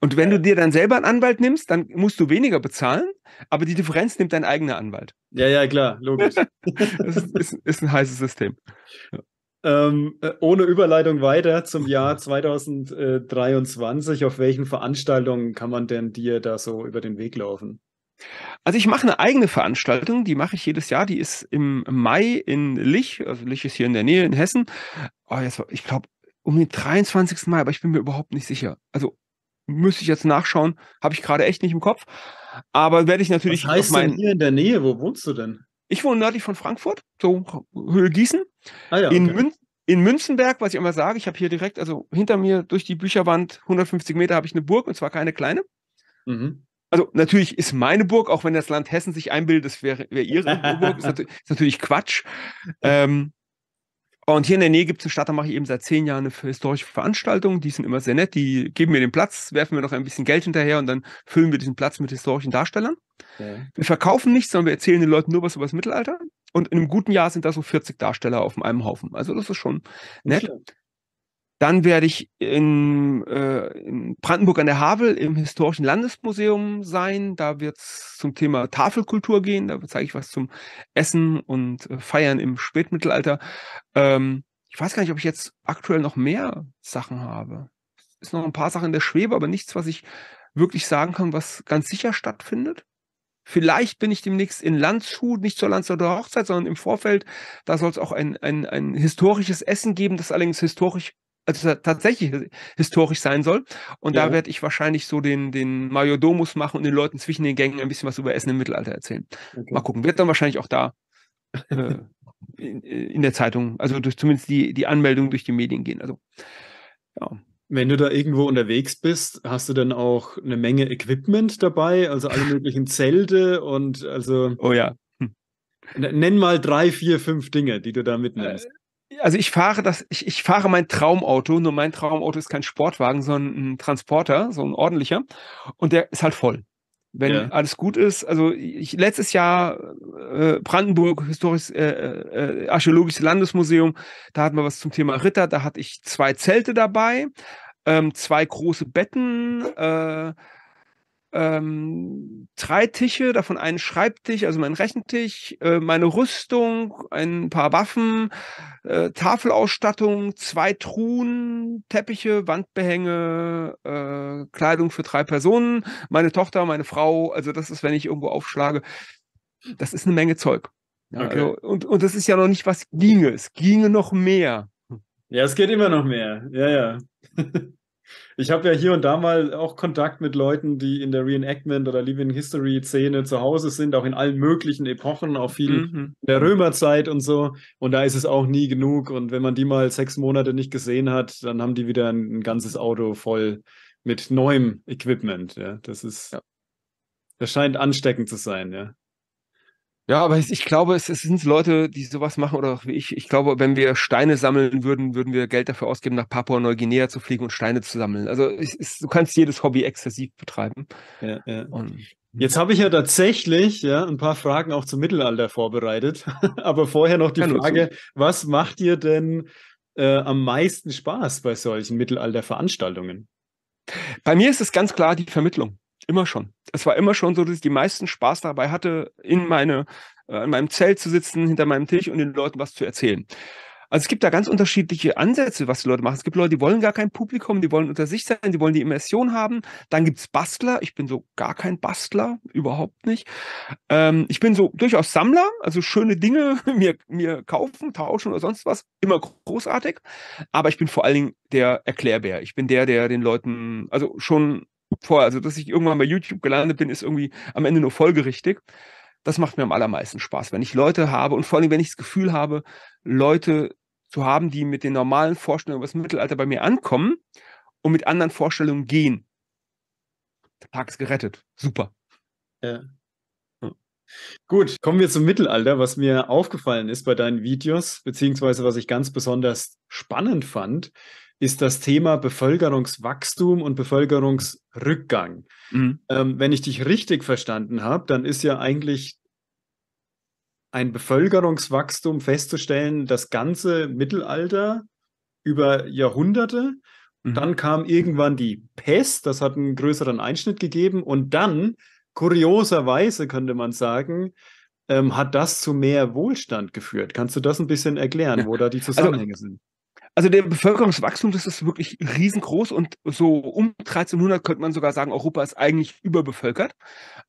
Und wenn du dir dann selber einen Anwalt nimmst, dann musst du weniger bezahlen, aber die Differenz nimmt dein eigener Anwalt. Ja, ja, klar, logisch. das ist, ist, ein heißes System. Ähm, äh, ohne Überleitung weiter zum Jahr 2023. Auf welchen Veranstaltungen kann man denn dir da so über den Weg laufen? Also ich mache eine eigene Veranstaltung, die mache ich jedes Jahr, die ist im Mai in Lich, also Lich ist hier in der Nähe in Hessen. Oh, jetzt, ich glaube um den 23. Mai, aber ich bin mir überhaupt nicht sicher. Also müsste ich jetzt nachschauen, habe ich gerade echt nicht im Kopf. Aber werde ich natürlich. Was heißt meinen, denn hier in der Nähe? Wo wohnst du denn? Ich wohne nördlich von Frankfurt, so Höhe Gießen. Ah, ja, in, Mün in Münzenberg, was ich immer sage, ich habe hier direkt, also hinter mir durch die Bücherwand 150 Meter habe ich eine Burg und zwar keine kleine. Mhm. Also natürlich ist meine Burg, auch wenn das Land Hessen sich einbildet, das wäre wär ihre Burg, ist, natürlich, ist natürlich Quatsch. Ähm, Oh, und hier in der Nähe gibt es eine Stadt, da mache ich eben seit zehn Jahren eine historische Veranstaltung. Die sind immer sehr nett, die geben mir den Platz, werfen mir noch ein bisschen Geld hinterher und dann füllen wir diesen Platz mit historischen Darstellern. Okay. Wir verkaufen nichts, sondern wir erzählen den Leuten nur was über das Mittelalter. Und in einem guten Jahr sind da so 40 Darsteller auf einem Haufen. Also das ist schon nett. Schön. Dann werde ich in, äh, in Brandenburg an der Havel im Historischen Landesmuseum sein. Da wird es zum Thema Tafelkultur gehen. Da zeige ich was zum Essen und äh, Feiern im Spätmittelalter. Ähm, ich weiß gar nicht, ob ich jetzt aktuell noch mehr Sachen habe. Es ist noch ein paar Sachen in der Schwebe, aber nichts, was ich wirklich sagen kann, was ganz sicher stattfindet. Vielleicht bin ich demnächst in Landshut, nicht zur Landshuter Hochzeit, sondern im Vorfeld. Da soll es auch ein, ein, ein historisches Essen geben, das allerdings historisch also tatsächlich historisch sein soll. Und ja. da werde ich wahrscheinlich so den, den Majordomus machen und den Leuten zwischen den Gängen ein bisschen was über Essen im Mittelalter erzählen. Okay. Mal gucken. Wird dann wahrscheinlich auch da äh, in, in, der Zeitung, also durch zumindest die, die Anmeldung durch die Medien gehen. Also, ja. Wenn du da irgendwo unterwegs bist, hast du dann auch eine Menge Equipment dabei, also alle möglichen Zelte und also. Oh ja. Hm. Nenn mal drei, vier, fünf Dinge, die du da mitnimmst. Äh, also ich fahre das, ich, ich fahre mein Traumauto, nur mein Traumauto ist kein Sportwagen, sondern ein Transporter, so ein ordentlicher. Und der ist halt voll. Wenn ja. alles gut ist, also ich, letztes Jahr äh, äh Brandenburg, historisches äh, äh, Archäologisches Landesmuseum, da hatten wir was zum Thema Ritter, da hatte ich zwei Zelte dabei, ähm, zwei große Betten, äh, ähm, drei Tische, davon einen Schreibtisch, also mein Rechentisch, äh, meine Rüstung, ein paar Waffen, äh, Tafelausstattung, zwei Truhen, Teppiche, Wandbehänge, äh, Kleidung für drei Personen, meine Tochter, meine Frau. Also das ist, wenn ich irgendwo aufschlage, das ist eine Menge Zeug. Ja, okay. also, und, und das ist ja noch nicht, was ginge. Es ginge noch mehr. Ja, es geht immer noch mehr. Ja, ja. Ich habe ja hier und da mal auch Kontakt mit Leuten, die in der Reenactment oder Living History Szene zu Hause sind, auch in allen möglichen Epochen, auch viel mhm. der Römerzeit und so. Und da ist es auch nie genug. Und wenn man die mal sechs Monate nicht gesehen hat, dann haben die wieder ein, ganzes Auto voll mit neuem Equipment. Ja, das ist, ja. das scheint ansteckend zu sein. Ja. Ja, aber ich glaube, es, es sind Leute, die sowas machen oder auch wie ich. Ich glaube, wenn wir Steine sammeln würden, würden wir Geld dafür ausgeben, nach Papua-Neuguinea zu fliegen und Steine zu sammeln. Also es, es, du kannst jedes Hobby exzessiv betreiben. Ja, ja. Und, hm. Jetzt habe ich ja tatsächlich ja, ein paar Fragen auch zum Mittelalter vorbereitet. aber vorher noch die Frage, was macht dir denn äh, am meisten Spaß bei solchen Mittelalterveranstaltungen? Bei mir ist es ganz klar die Vermittlung. Immer schon. Es war immer schon so, dass ich die meisten Spaß dabei hatte, in, meine, äh, in meinem Zelt zu sitzen, hinter meinem Tisch und den Leuten was zu erzählen. Also es gibt da ganz unterschiedliche Ansätze, was die Leute machen. Es gibt Leute, die wollen gar kein Publikum, die wollen unter sich sein, die wollen die Immersion haben. Dann gibt es Bastler. Ich bin so gar kein Bastler, überhaupt nicht. Ähm, ich bin so durchaus Sammler, also schöne Dinge mir, mir kaufen, tauschen oder sonst was. Immer großartig. Aber ich bin vor allen Dingen der Erklärbär. Ich bin der, der den Leuten, also schon vor. Also, dass ich irgendwann bei YouTube gelandet bin, ist irgendwie am Ende nur folgerichtig. Das macht mir am allermeisten Spaß, wenn ich Leute habe und vor allem, wenn ich das Gefühl habe, Leute zu haben, die mit den normalen Vorstellungen über das Mittelalter bei mir ankommen und mit anderen Vorstellungen gehen. Der Tag ist gerettet. Super. ja. Gut, kommen wir zum Mittelalter, was mir aufgefallen ist bei deinen Videos, beziehungsweise was ich ganz besonders spannend fand ist das Thema Bevölkerungswachstum und Bevölkerungsrückgang. Mhm. Ähm, wenn ich dich richtig verstanden habe, dann ist ja eigentlich ein Bevölkerungswachstum festzustellen, das ganze Mittelalter über Jahrhunderte. Mhm. Dann kam irgendwann die Pest, das hat einen größeren Einschnitt gegeben. Und dann, kurioserweise könnte man sagen, ähm, hat das zu mehr Wohlstand geführt. Kannst du das ein bisschen erklären, wo da die also Zusammenhänge also, sind? Also der Bevölkerungswachstum, das ist wirklich riesengroß und so um 1300 könnte man sogar sagen, Europa ist eigentlich überbevölkert.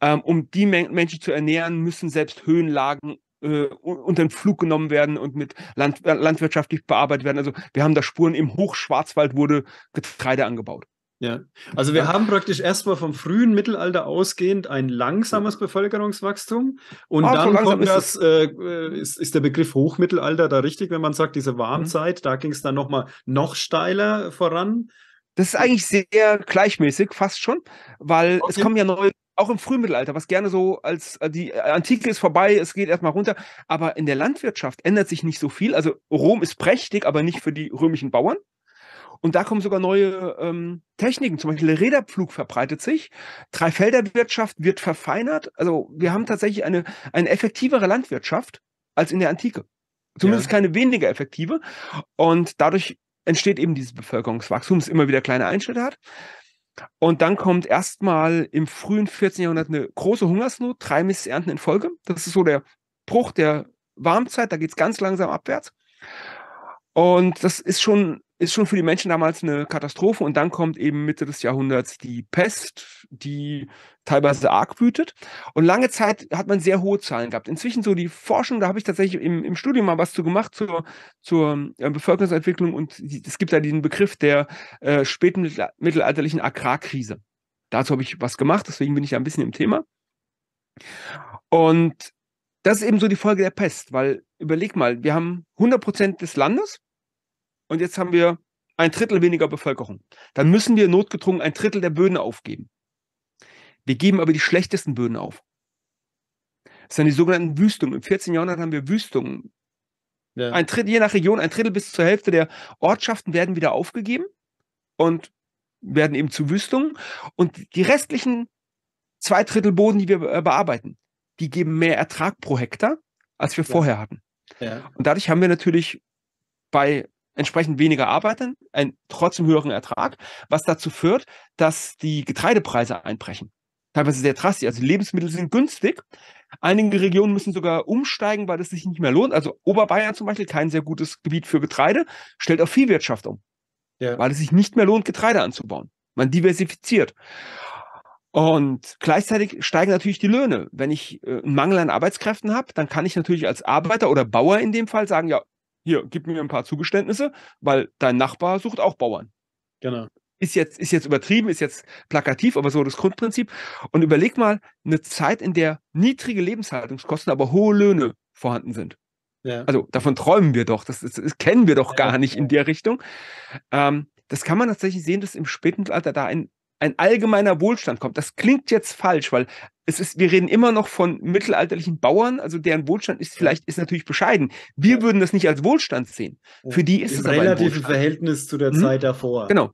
Ähm, um die Men Menschen zu ernähren, müssen selbst Höhenlagen äh, unter den Flug genommen werden und mit Land landwirtschaftlich bearbeitet werden. Also wir haben da Spuren, im Hochschwarzwald wurde Getreide angebaut. Ja, also wir ja. haben praktisch erstmal vom frühen Mittelalter ausgehend ein langsames Bevölkerungswachstum und ah, dann so kommt das, ist, äh, äh, ist, ist, der Begriff Hochmittelalter da richtig, wenn man sagt, diese mhm. Warmzeit, mhm. da ging es dann nochmal noch steiler voran. Das ist eigentlich sehr gleichmäßig, fast schon, weil okay. es kommen ja neue, auch im Frühmittelalter, was gerne so als äh, die äh, Antike ist vorbei, es geht erstmal runter, aber in der Landwirtschaft ändert sich nicht so viel. Also Rom ist prächtig, aber nicht für die römischen Bauern. Und da kommen sogar neue ähm, Techniken. Zum Beispiel der Räderpflug verbreitet sich. Dreifelderwirtschaft wird verfeinert. Also wir haben tatsächlich eine, eine effektivere Landwirtschaft als in der Antike. Zumindest ja. keine weniger effektive. Und dadurch entsteht eben dieses Bevölkerungswachstum, das immer wieder kleine Einschnitte hat. Und dann kommt erstmal im frühen 14. Jahrhundert eine große Hungersnot, drei Missernten in Folge. Das ist so der Bruch der Warmzeit, da geht es ganz langsam abwärts. Und das ist schon ist schon für die Menschen damals eine Katastrophe und dann kommt eben Mitte des Jahrhunderts die Pest, die teilweise arg wütet. Und lange Zeit hat man sehr hohe Zahlen gehabt. Inzwischen so die Forschung, da habe ich tatsächlich im, im Studium mal was zu gemacht zur, zur äh, Bevölkerungsentwicklung und die, es gibt da diesen Begriff der äh, spätmittelalterlichen Agrarkrise. Dazu habe ich was gemacht, deswegen bin ich da ein bisschen im Thema. Und das ist eben so die Folge der Pest, weil überleg mal, wir haben 100 Prozent des Landes, und jetzt haben wir ein Drittel weniger Bevölkerung. Dann müssen wir notgedrungen ein Drittel der Böden aufgeben. Wir geben aber die schlechtesten Böden auf. Das sind die sogenannten Wüstungen. Im 14. Jahrhundert haben wir Wüstungen. Ja. Ein Drittel, je nach Region, ein Drittel bis zur Hälfte der Ortschaften werden wieder aufgegeben und werden eben zu Wüstungen. Und die restlichen zwei Drittel Boden, die wir äh, bearbeiten, die geben mehr Ertrag pro Hektar, als wir ja. vorher hatten. Ja. Und dadurch haben wir natürlich bei entsprechend weniger arbeiten, einen trotzdem höheren Ertrag, was dazu führt, dass die Getreidepreise einbrechen. Teilweise sehr drastisch. Also Lebensmittel sind günstig. Einige Regionen müssen sogar umsteigen, weil es sich nicht mehr lohnt. Also Oberbayern zum Beispiel, kein sehr gutes Gebiet für Getreide, stellt auf Viehwirtschaft um. Ja. Weil es sich nicht mehr lohnt, Getreide anzubauen. Man diversifiziert. Und gleichzeitig steigen natürlich die Löhne. Wenn ich äh, einen Mangel an Arbeitskräften habe, dann kann ich natürlich als Arbeiter oder Bauer in dem Fall sagen, ja, hier, gib mir ein paar Zugeständnisse, weil dein Nachbar sucht auch Bauern. Genau. Ist jetzt, ist jetzt übertrieben, ist jetzt plakativ, aber so das Grundprinzip. Und überleg mal eine Zeit, in der niedrige Lebenshaltungskosten, aber hohe Löhne vorhanden sind. Ja. Also davon träumen wir doch, das, das, das kennen wir doch ja. gar nicht in der Richtung. Ähm, das kann man tatsächlich sehen, dass im Spätmittelalter da ein ein allgemeiner Wohlstand kommt. Das klingt jetzt falsch, weil es ist, wir reden immer noch von mittelalterlichen Bauern, also deren Wohlstand ist vielleicht, ist natürlich bescheiden. Wir würden das nicht als Wohlstand sehen. Oh, Für die ist es relativ aber relativen Verhältnis zu der mhm. Zeit davor. Genau.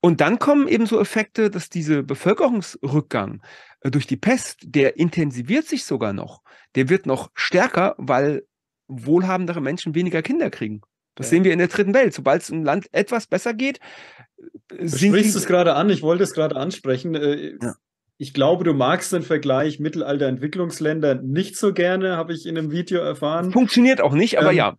Und dann kommen eben so Effekte, dass dieser Bevölkerungsrückgang äh, durch die Pest, der intensiviert sich sogar noch. Der wird noch stärker, weil wohlhabendere Menschen weniger Kinder kriegen. Das ja. sehen wir in der dritten Welt. Sobald es im Land etwas besser geht, äh, Du sprichst es gerade an, ich wollte es gerade ansprechen. Äh, ja. Ich glaube, du magst den Vergleich Mittelalter-Entwicklungsländer nicht so gerne, habe ich in einem Video erfahren. Funktioniert auch nicht, aber ähm, ja.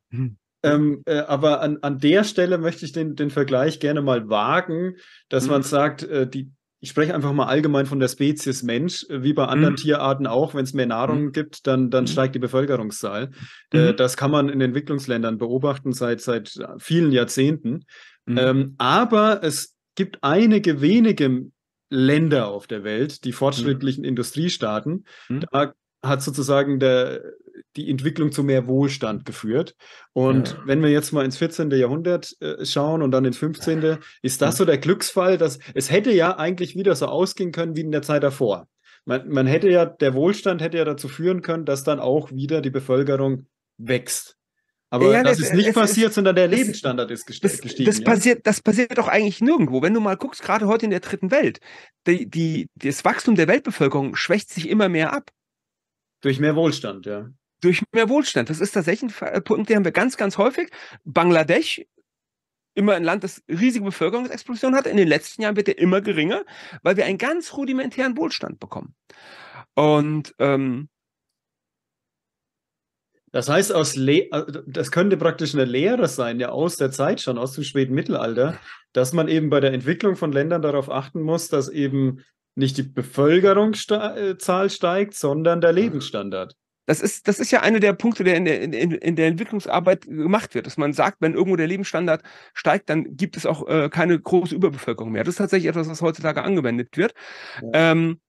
Ähm, äh, aber an, an der Stelle möchte ich den, den Vergleich gerne mal wagen, dass mhm. man sagt, äh, die, ich spreche einfach mal allgemein von der Spezies Mensch, äh, wie bei anderen mhm. Tierarten auch, wenn es mehr Nahrung mhm. gibt, dann, dann mhm. steigt die Bevölkerungszahl. Äh, mhm. Das kann man in Entwicklungsländern beobachten seit, seit äh, vielen Jahrzehnten. Mhm. Ähm, aber es gibt einige wenige Länder auf der Welt, die mhm. fortschrittlichen Industriestaaten. Da hat sozusagen der, die Entwicklung zu mehr Wohlstand geführt. Und ja. wenn wir jetzt mal ins 14. Jahrhundert äh, schauen und dann ins 15., ist das so der Glücksfall, dass es hätte ja eigentlich wieder so ausgehen können wie in der Zeit davor. Man, man hätte ja, der Wohlstand hätte ja dazu führen können, dass dann auch wieder die Bevölkerung wächst. Aber ja, das, das, ist nicht es, passiert, es, sondern der Lebensstandard ist das, gestiegen. Das, ja? passiert, das passiert doch eigentlich nirgendwo. Wenn du mal guckst, gerade heute in der dritten Welt, die, die, das Wachstum der Weltbevölkerung schwächt sich immer mehr ab. Durch mehr Wohlstand, ja. Durch mehr Wohlstand. Das ist tatsächlich ein äh, Punkt, den haben wir ganz, ganz häufig. Bangladesch immer ein Land, das riesige Bevölkerungsexplosion hat. In den letzten Jahren wird er immer geringer, weil wir einen ganz rudimentären Wohlstand bekommen. Und ähm, das heißt, aus Le äh, das könnte praktisch eine Lehre sein, ja aus der Zeit schon, aus dem späten Mittelalter, dass man eben bei der Entwicklung von Ländern darauf achten muss, dass eben nicht die Bevölkerungszahl äh, steigt, sondern der Lebensstandard. Das ist, das ist ja einer der Punkte, der in der, in, in der Entwicklungsarbeit gemacht wird, dass man sagt, wenn irgendwo der Lebensstandard steigt, dann gibt es auch äh, keine große Überbevölkerung mehr. Das ist tatsächlich etwas, was heutzutage angewendet wird. Ja. Ähm,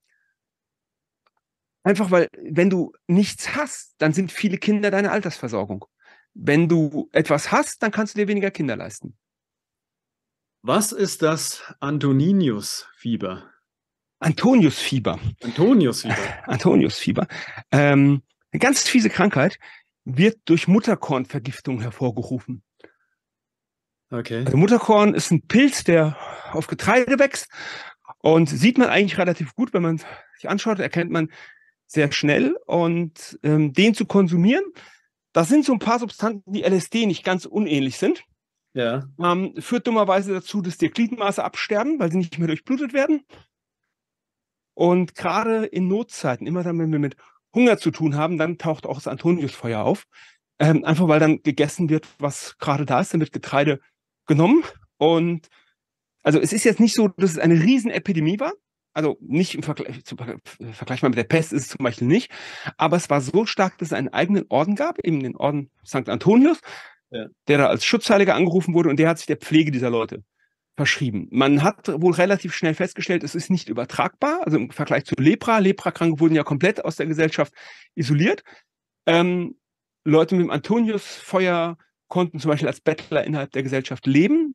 einfach weil, wenn du nichts hast, dann sind viele Kinder deine Altersversorgung. Wenn du etwas hast, dann kannst du dir weniger Kinder leisten. Was ist das Antoninius-Fieber? Antonius Fieber. Antoniusfieber. Antoniusfieber. Antoniusfieber. Ähm, eine ganz fiese Krankheit wird durch Mutterkornvergiftung hervorgerufen. Okay. Also Mutterkorn ist ein Pilz, der auf Getreide wächst und sieht man eigentlich relativ gut, wenn man sich anschaut, erkennt man sehr schnell und ähm, den zu konsumieren, das sind so ein paar Substanzen, die LSD nicht ganz unähnlich sind. Ja. Ähm, führt dummerweise dazu, dass die Gliedmaße absterben, weil sie nicht mehr durchblutet werden. Und gerade in Notzeiten, immer dann, wenn wir mit Hunger zu tun haben, dann taucht auch das Antoniusfeuer auf. Ähm, einfach weil dann gegessen wird, was gerade da ist, dann wird Getreide genommen. Und also es ist jetzt nicht so, dass es eine Riesenepidemie war. Also nicht im Vergleich, zum, mal mit der Pest ist es zum Beispiel nicht. Aber es war so stark, dass es einen eigenen Orden gab, eben den Orden St. Antonius, ja. der da als Schutzheiliger angerufen wurde und der hat sich der Pflege dieser Leute verschrieben. Man hat wohl relativ schnell festgestellt, es ist nicht übertragbar. Also im Vergleich zu Lepra. Leprakranke wurden ja komplett aus der Gesellschaft isoliert. Ähm, Leute mit dem Antoniusfeuer konnten zum Beispiel als Bettler innerhalb der Gesellschaft leben,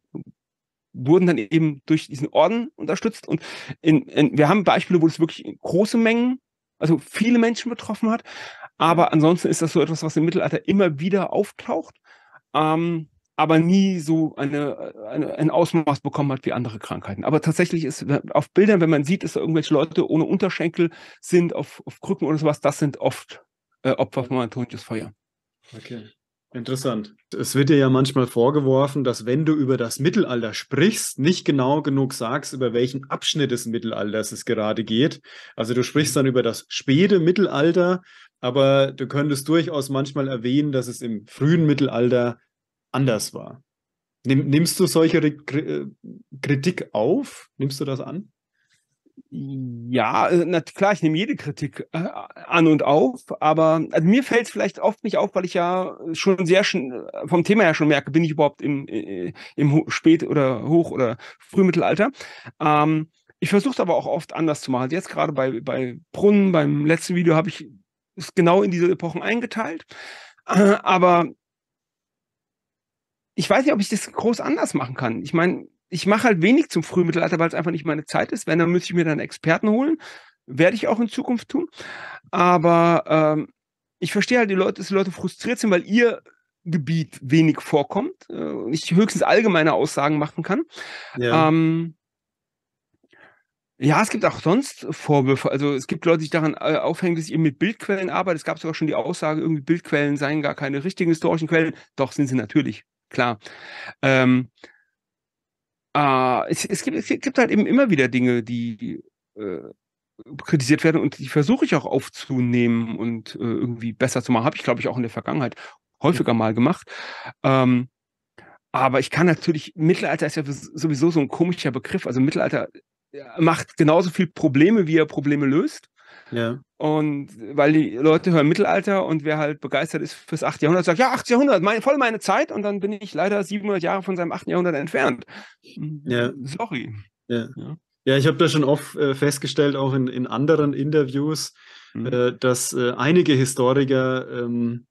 wurden dann eben durch diesen Orden unterstützt. Und in, in, wir haben Beispiele, wo es wirklich große Mengen, also viele Menschen betroffen hat. Aber ansonsten ist das so etwas, was im Mittelalter immer wieder auftaucht. Ähm, aber nie so eine, eine, ein Ausmaß bekommen hat wie andere Krankheiten. Aber tatsächlich ist auf Bildern, wenn man sieht, dass irgendwelche Leute ohne Unterschenkel sind, auf, auf Krücken oder sowas, das sind oft äh, Opfer von Antonius Feuer. Okay. Interessant. Es wird dir ja manchmal vorgeworfen, dass wenn du über das Mittelalter sprichst, nicht genau genug sagst, über welchen Abschnitt des Mittelalters es gerade geht. Also du sprichst dann über das späte Mittelalter, aber du könntest durchaus manchmal erwähnen, dass es im frühen Mittelalter anders mhm. war. Nimmst du solche äh, Kritik auf? Nimmst du das an? Ja, äh, na klar, ich nehme jede Kritik äh, an und auf, aber also mir fällt es vielleicht oft nicht auf, weil ich ja schon sehr schon vom Thema her schon merke, bin ich überhaupt im, im Spät- oder Hoch- oder Frühmittelalter. Ähm, ich versuche es aber auch oft anders zu machen. Also jetzt gerade bei, bei Brunnen, beim letzten Video habe ich es genau in diese Epochen eingeteilt. aber ich weiß nicht, ob ich das groß anders machen kann. Ich meine, ich mache halt wenig zum Frühmittelalter, weil es einfach nicht meine Zeit ist. Wenn, dann müsste ich mir dann Experten holen. Werde ich auch in Zukunft tun. Aber ähm, ich verstehe halt die Leute, dass die Leute frustriert sind, weil ihr Gebiet wenig vorkommt. Äh, ich höchstens allgemeine Aussagen machen kann. Ja. Ähm, ja, es gibt auch sonst Vorwürfe. Also es gibt Leute, die sich daran äh, aufhängen, dass ich eben mit Bildquellen arbeite. Es gab sogar schon die Aussage, irgendwie Bildquellen seien gar keine richtigen historischen Quellen. Doch sind sie natürlich klar. Ähm, äh, es, es, gibt, es gibt halt eben immer wieder Dinge, die äh, kritisiert werden und die versuche ich auch aufzunehmen und äh, irgendwie besser zu machen. Habe ich, glaube ich, auch in der Vergangenheit häufiger ja. mal gemacht. Ähm, aber ich kann natürlich, Mittelalter ist ja sowieso so ein komischer Begriff. Also Mittelalter äh, macht genauso viel Probleme, wie er Probleme löst. Ja. Und weil die Leute hören Mittelalter und wer halt begeistert ist fürs 8. Jahrhundert, sagt, ja, 8. Jahrhundert, mein, voll meine Zeit und dann bin ich leider 700 Jahre von seinem 8. Jahrhundert entfernt. Ja. Sorry. Ja, ja. ja ich habe da schon oft äh, festgestellt, auch in, in anderen Interviews, mhm. äh, dass äh, einige Historiker ähm,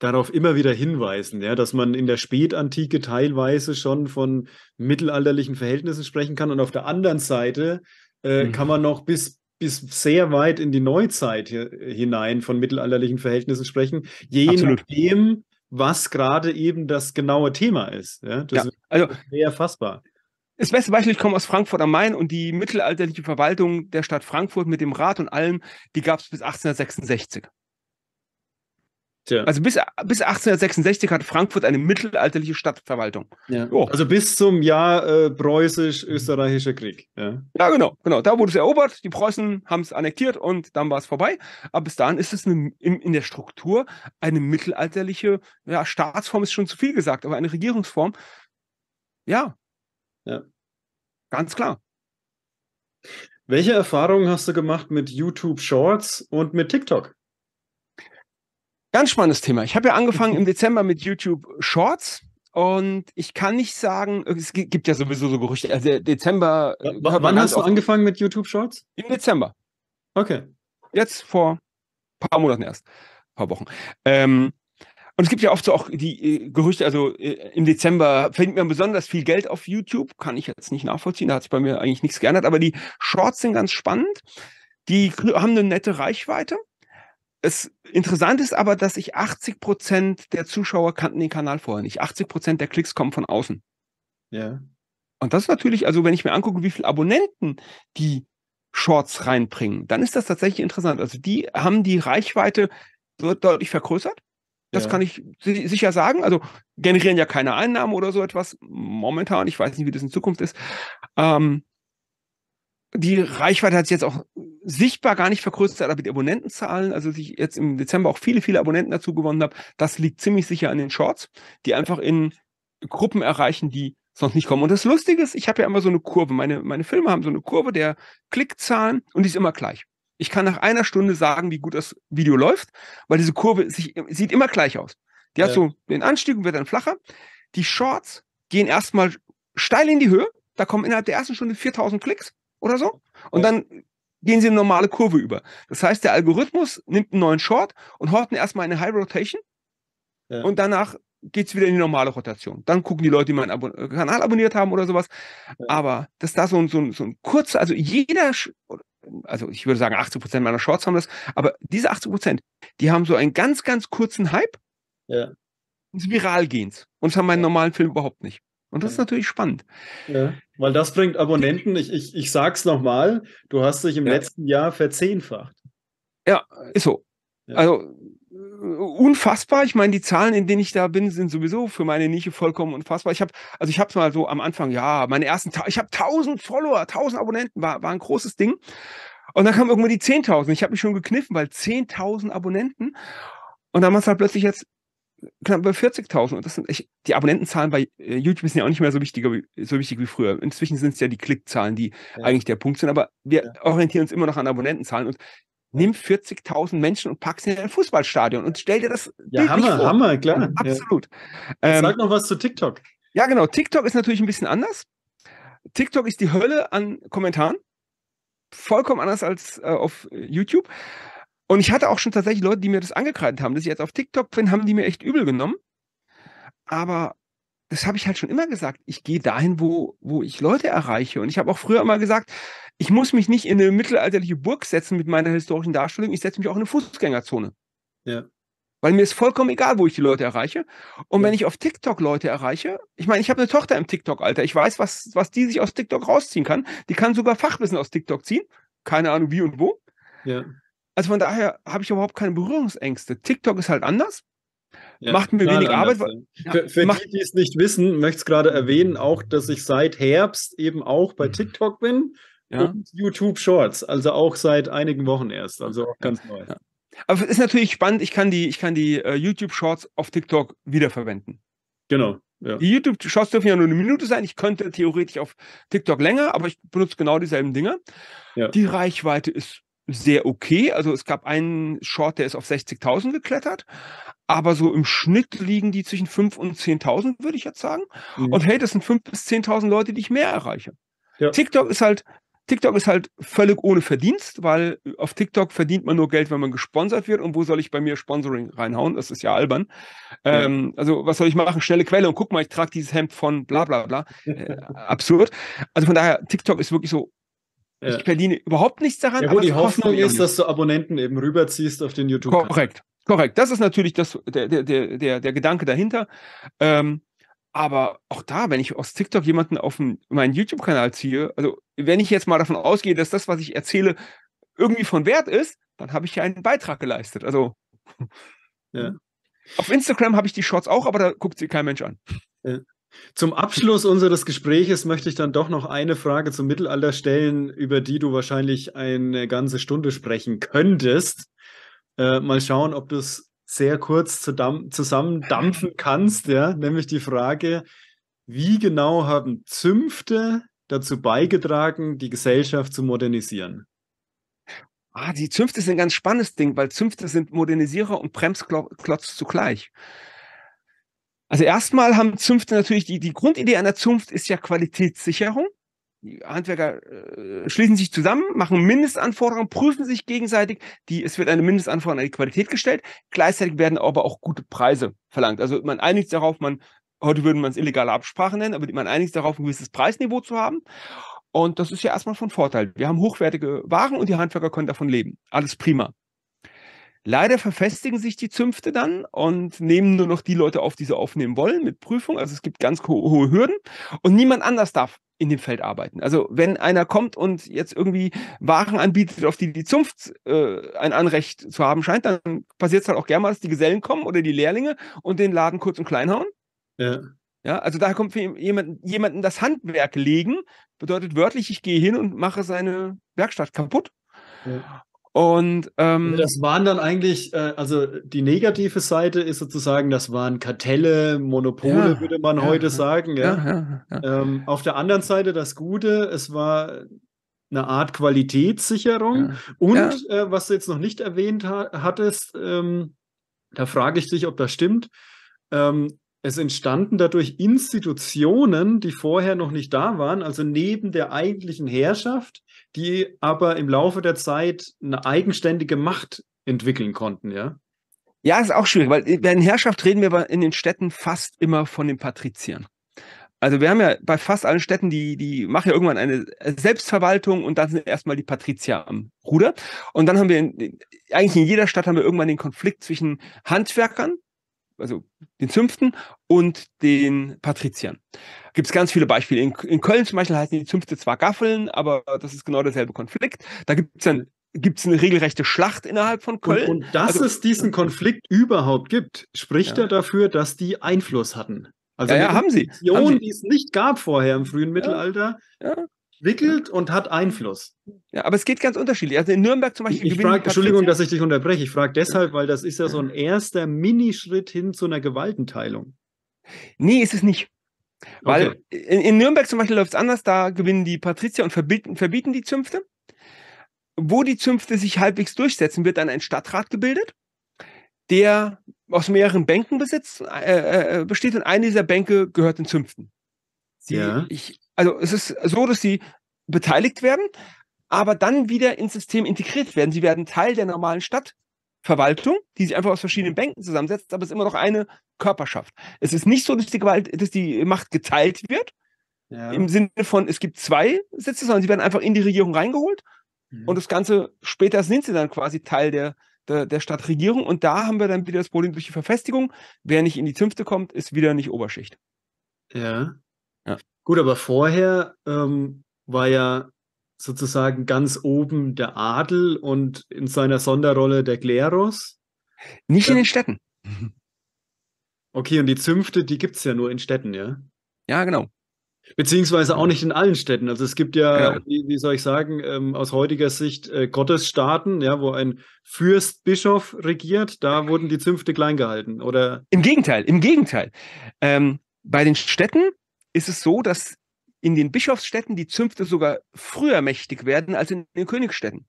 darauf immer wieder hinweisen, ja, dass man in der Spätantike teilweise schon von mittelalterlichen Verhältnissen sprechen kann und auf der anderen Seite äh, mhm. kann man noch bis bis sehr weit in die Neuzeit hinein von mittelalterlichen Verhältnissen sprechen, je Absolut. nachdem, was gerade eben das genaue Thema ist. Ja, das ja, also, ist sehr fassbar. Das beste Beispiel, ich komme aus Frankfurt am Main und die mittelalterliche Verwaltung der Stadt Frankfurt mit dem Rat und allem, die gab es bis 1866. Tja. Also bis, bis 1866 hat Frankfurt eine mittelalterliche Stadtverwaltung. Ja. Oh. Also bis zum Jahr äh, preußisch-österreichischer Krieg. Ja. ja. genau, genau. Da wurde es erobert, die Preußen haben es annektiert und dann war es vorbei. Aber bis dahin ist es eine, in, in, der Struktur eine mittelalterliche ja, Staatsform, ist schon zu viel gesagt, aber eine Regierungsform. Ja. ja. Ganz klar. Welche Erfahrungen hast du gemacht mit YouTube Shorts und mit TikTok? Ganz spannendes Thema. Ich habe ja angefangen mhm. im Dezember mit YouTube Shorts. Und ich kann nicht sagen, es gibt ja sowieso so Gerüchte. Also Dezember. Äh, w wann hast du angefangen mit YouTube Shorts? Im Dezember. Okay. Jetzt vor ein paar Monaten erst. Ein paar Wochen. Ähm, und es gibt ja oft so auch die äh, Gerüchte, also äh, im Dezember verdient man besonders viel Geld auf YouTube. Kann ich jetzt nicht nachvollziehen. Da hat sich bei mir eigentlich nichts geändert. Aber die Shorts sind ganz spannend. Die haben eine nette Reichweite es interessant ist aber, dass ich 80 Prozent der Zuschauer kannten den Kanal vorher nicht. 80 Prozent der Klicks kommen von außen. Ja. Und das ist natürlich, also wenn ich mir angucke, wie viele Abonnenten die Shorts reinbringen, dann ist das tatsächlich interessant. Also die haben die Reichweite deutlich vergrößert. Das ja. kann ich sicher sagen. Also generieren ja keine Einnahmen oder so etwas momentan. Ich weiß nicht, wie das in Zukunft ist. Ähm, die Reichweite hat sich jetzt auch sichtbar gar nicht vergrößert, aber die Abonnentenzahlen, also sich jetzt im Dezember auch viele, viele Abonnenten dazu gewonnen habe, das liegt ziemlich sicher an den Shorts, die einfach in Gruppen erreichen, die sonst nicht kommen. Und das Lustige ist, ich habe ja immer so eine Kurve. Meine, meine Filme haben so eine Kurve der Klickzahlen und die ist immer gleich. Ich kann nach einer Stunde sagen, wie gut das Video läuft, weil diese Kurve sich, sieht immer gleich aus. Die ja. hat so den Anstieg und wird dann flacher. Die Shorts gehen erstmal steil in die Höhe. Da kommen innerhalb der ersten Stunde 4000 Klicks oder so. Und dann gehen sie in eine normale Kurve über. Das heißt, der Algorithmus nimmt einen neuen Short und horten erstmal eine High Rotation ja. und danach geht es wieder in die normale Rotation. Dann gucken die Leute, die meinen Abon äh, Kanal abonniert haben oder sowas. Ja. Aber dass da so ein, so, ein, so ein kurzer, also jeder, also ich würde sagen 80 Prozent meiner Shorts haben das, aber diese 80 Prozent, die haben so einen ganz, ganz kurzen Hype ja. des Viralgehens. Und das haben meinen normalen Film überhaupt nicht. Und das ist natürlich spannend. Ja, weil das bringt Abonnenten, ich, ich, ich sag's nochmal, du hast dich im ja. letzten Jahr verzehnfacht. Ja, ist so. Ja. Also unfassbar. Ich meine, die Zahlen, in denen ich da bin, sind sowieso für meine Nische vollkommen unfassbar. Ich habe, also ich habe es mal so am Anfang, ja, meine ersten, ich habe 1000 Follower, 1000 Abonnenten, war, war ein großes Ding. Und dann kamen irgendwann die 10.000. Ich habe mich schon gekniffen, weil 10.000 Abonnenten. Und dann waren es halt plötzlich jetzt knapp über 40.000 und das sind echt, die Abonnentenzahlen bei äh, YouTube sind ja auch nicht mehr so wichtig, so wichtig wie früher. Inzwischen sind es ja die Klickzahlen, die ja. eigentlich der Punkt sind, aber wir ja. orientieren uns immer noch an Abonnentenzahlen und nimm 40.000 Menschen und pack sie in ein Fußballstadion und stell dir das Ja, Bild Hammer, vor. Hammer, klar. Absolut. Ja. Sag ähm, noch was zu TikTok. Ja, genau. TikTok ist natürlich ein bisschen anders. TikTok ist die Hölle an Kommentaren. Vollkommen anders als äh, auf äh, YouTube. Und ich hatte auch schon tatsächlich Leute, die mir das angekreidet haben, dass ich jetzt auf TikTok bin, haben die mir echt übel genommen. Aber das habe ich halt schon immer gesagt. Ich gehe dahin, wo, wo ich Leute erreiche. Und ich habe auch früher immer gesagt, ich muss mich nicht in eine mittelalterliche Burg setzen mit meiner historischen Darstellung. Ich setze mich auch in eine Fußgängerzone. Ja. Weil mir ist vollkommen egal, wo ich die Leute erreiche. Und ja. wenn ich auf TikTok Leute erreiche, ich meine, ich habe eine Tochter im TikTok-Alter. Ich weiß, was, was die sich aus TikTok rausziehen kann. Die kann sogar Fachwissen aus TikTok ziehen. Keine Ahnung wie und wo. Ja. Also von daher habe ich überhaupt keine Berührungsängste. TikTok ist halt anders. Ja, macht mir wenig Arbeit. Ja. Für, für die, die es nicht wissen, möchte ich es gerade erwähnen, auch, dass ich seit Herbst eben auch bei mhm. TikTok bin ja. und YouTube Shorts, also auch seit einigen Wochen erst, also auch ganz neu. Aber es ist natürlich spannend, ich kann die, ich kann die uh, YouTube Shorts auf TikTok wiederverwenden. Genau. Die YouTube Shorts dürfen ja nur eine Minute sein. Ich könnte theoretisch auf TikTok länger, aber ich benutze genau dieselben Dinge. Die Reichweite ist sehr okay. Also es gab einen Short, der ist auf 60.000 geklettert, aber so im Schnitt liegen die zwischen 5.000 und 10.000, würde ich jetzt sagen. Mhm. Und hey, das sind 5.000 bis 10.000 Leute, die ich mehr erreiche. Ja. TikTok ist halt TikTok ist halt völlig ohne Verdienst, weil auf TikTok verdient man nur Geld, wenn man gesponsert wird. Und wo soll ich bei mir Sponsoring reinhauen? Das ist ja albern. Ja. Ähm, also, was soll ich machen? Schnelle Quelle und guck mal, ich trage dieses Hemd von bla bla bla. Äh, absurd. Also von daher, TikTok ist wirklich so ja. Ich verdiene überhaupt nichts daran. Ja, wo die Hoffnung ist, dass du Abonnenten eben rüberziehst auf den YouTube. -Kanal. Korrekt, korrekt. Das ist natürlich das, der, der, der, der Gedanke dahinter. Ähm, aber auch da, wenn ich aus TikTok jemanden auf meinen YouTube-Kanal ziehe, also wenn ich jetzt mal davon ausgehe, dass das, was ich erzähle, irgendwie von Wert ist, dann habe ich ja einen Beitrag geleistet. Also ja. auf Instagram habe ich die Shorts auch, aber da guckt sie kein Mensch an. Ja. Zum Abschluss unseres Gespräches möchte ich dann doch noch eine Frage zum Mittelalter stellen, über die du wahrscheinlich eine ganze Stunde sprechen könntest. Äh, mal schauen, ob du es sehr kurz zusammen dampfen kannst, ja? nämlich die Frage, wie genau haben Zünfte dazu beigetragen, die Gesellschaft zu modernisieren? Ah, die Zünfte sind ein ganz spannendes Ding, weil Zünfte sind Modernisierer und Bremsklotz zugleich. Also erstmal haben Zünfte natürlich, die, die Grundidee einer Zunft ist ja Qualitätssicherung. Die Handwerker äh, schließen sich zusammen, machen Mindestanforderungen, prüfen sich gegenseitig. Die, es wird eine Mindestanforderung an die Qualität gestellt. Gleichzeitig werden aber auch gute Preise verlangt. Also man einigt sich darauf, man, heute würde man es illegale Absprache nennen, aber man einigt sich darauf, ein gewisses Preisniveau zu haben. Und das ist ja erstmal von Vorteil. Wir haben hochwertige Waren und die Handwerker können davon leben. Alles prima. Leider verfestigen sich die Zünfte dann und nehmen nur noch die Leute auf, die sie aufnehmen wollen, mit Prüfung. Also es gibt ganz hohe Hürden und niemand anders darf in dem Feld arbeiten. Also wenn einer kommt und jetzt irgendwie Waren anbietet, auf die die Zunft äh, ein Anrecht zu haben scheint, dann passiert es halt auch gerne mal, dass die Gesellen kommen oder die Lehrlinge und den Laden kurz und klein hauen. Ja. Ja, also da kommt jemand, jemanden das Handwerk legen, bedeutet wörtlich, ich gehe hin und mache seine Werkstatt kaputt. Ja. Und ähm, also das waren dann eigentlich, äh, also die negative Seite ist sozusagen, das waren Kartelle, Monopole, ja, würde man ja, heute ja, sagen. Ja. Ähm, auf der anderen Seite das Gute, es war eine Art Qualitätssicherung. Und äh, was du jetzt noch nicht erwähnt ha hattest, ähm, da frage ich dich, ob das stimmt. Ähm, es entstanden dadurch Institutionen, die vorher noch nicht da waren, also neben der eigentlichen Herrschaft die aber im Laufe der Zeit eine eigenständige Macht entwickeln konnten, ja? Ja, ist auch schwierig, weil bei den Herrschaft reden wir in den Städten fast immer von den Patriziern. Also wir haben ja bei fast allen Städten, die, die machen ja irgendwann eine Selbstverwaltung und dann sind erstmal die Patrizier am Ruder. Und dann haben wir in, eigentlich in jeder Stadt haben wir irgendwann den Konflikt zwischen Handwerkern also den Zünften und den Patriziern. Gibt es ganz viele Beispiele. In, in, Köln zum Beispiel heißen die Zünfte zwar Gaffeln, aber das ist genau derselbe Konflikt. Da gibt es dann gibt es eine regelrechte Schlacht innerhalb von Köln. Und, und dass also, es diesen Konflikt überhaupt gibt, spricht ja. er dafür, dass die Einfluss hatten. Also ja, ja haben sie. haben sie. die es nicht gab vorher im frühen ja. Mittelalter, ja entwickelt und hat Einfluss. Ja, aber es geht ganz unterschiedlich. Also in Nürnberg zum Beispiel. Ich frag, Entschuldigung, dass ich dich unterbreche. Ich frage deshalb, weil das ist ja so ein erster Minischritt hin zu einer Gewaltenteilung. Nee, ist es nicht. Weil okay. in, in, Nürnberg zum Beispiel läuft es anders. Da gewinnen die Patrizier und verbieten, verbieten die Zünfte. Wo die Zünfte sich halbwegs durchsetzen, wird dann ein Stadtrat gebildet, der aus mehreren Bänken besitzt, äh, äh, äh besteht und eine dieser Bänke gehört den Zünften. Sie, ja. ich, also es ist so, dass sie beteiligt werden, aber dann wieder ins System integriert werden. Sie werden Teil der normalen Stadtverwaltung, die sich einfach aus verschiedenen Bänken zusammensetzt, aber es ist immer noch eine Körperschaft. Es ist nicht so, dass die Gewalt, dass die Macht geteilt wird, ja. im Sinne von, es gibt zwei Sitze, sondern sie werden einfach in die Regierung reingeholt mhm. und das Ganze, später sind sie dann quasi Teil der, der, der Stadtregierung und da haben wir dann wieder das Problem durch die Verfestigung. Wer nicht in die Zünfte kommt, ist wieder nicht Oberschicht. Ja. Gut, aber vorher ähm, war ja sozusagen ganz oben der Adel und in seiner Sonderrolle der Klerus. Nicht ja. in den Städten. Okay, und die Zünfte, die gibt es ja nur in Städten, ja? Ja, genau. Beziehungsweise auch nicht in allen Städten. Also es gibt ja, genau. wie, wie, soll ich sagen, ähm, aus heutiger Sicht äh, Gottesstaaten, ja, wo ein Fürstbischof regiert, da wurden die Zünfte klein gehalten, oder? Im Gegenteil, im Gegenteil. Ähm, bei den Städten ist es so, dass in den Bischofsstädten die Zünfte sogar früher mächtig werden als in den Königsstädten.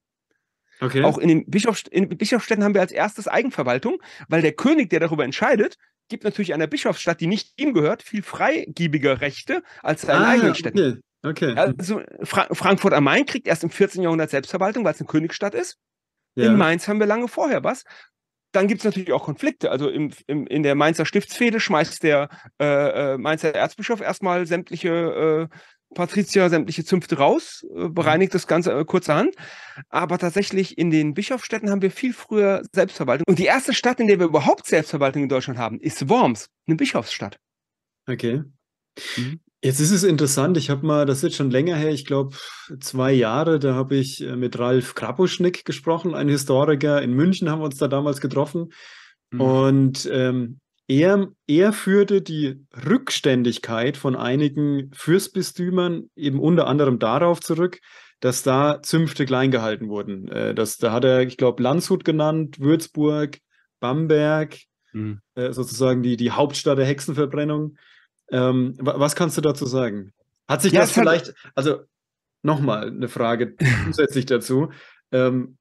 Okay. Auch in den, Bischof, in Bischofsstädten haben wir als erstes Eigenverwaltung, weil der König, der darüber entscheidet, gibt natürlich einer Bischofsstadt, die nicht ihm gehört, viel freigiebige Rechte als seinen ah, eigenen Städten. Okay. okay. Also Fra Frankfurt am Main kriegt erst im 14. Jahrhundert Selbstverwaltung, weil es eine Königsstadt ist. Ja. In Mainz haben wir lange vorher was dann gibt es natürlich auch Konflikte. Also im, im, in der Mainzer Stiftsfehde schmeißt der äh, äh Mainzer Erzbischof erstmal sämtliche äh, Patrizier, sämtliche Zünfte raus, äh, mhm. bereinigt das Ganze äh, kurzerhand. Aber tatsächlich in den Bischofsstädten haben wir viel früher Selbstverwaltung. Und die erste Stadt, in der wir überhaupt Selbstverwaltung in Deutschland haben, ist Worms, eine Bischofsstadt. Okay. Mhm. Jetzt ist es interessant, ich habe mal, das ist jetzt schon länger her, ich glaube zwei Jahre, da habe ich äh, mit Ralf Krapuschnick gesprochen, ein Historiker in München, haben wir uns da damals getroffen. Mhm. Und ähm, er, er führte die Rückständigkeit von einigen Fürstbistümern eben unter anderem darauf zurück, dass da Zünfte klein gehalten wurden. Äh, das, da hat er, ich glaube, Landshut genannt, Würzburg, Bamberg, mhm. äh, sozusagen die, die Hauptstadt der Hexenverbrennung. Ähm, was kannst du dazu sagen? Hat sich ja, das vielleicht, hat... also nochmal eine Frage zusätzlich dazu. Ähm,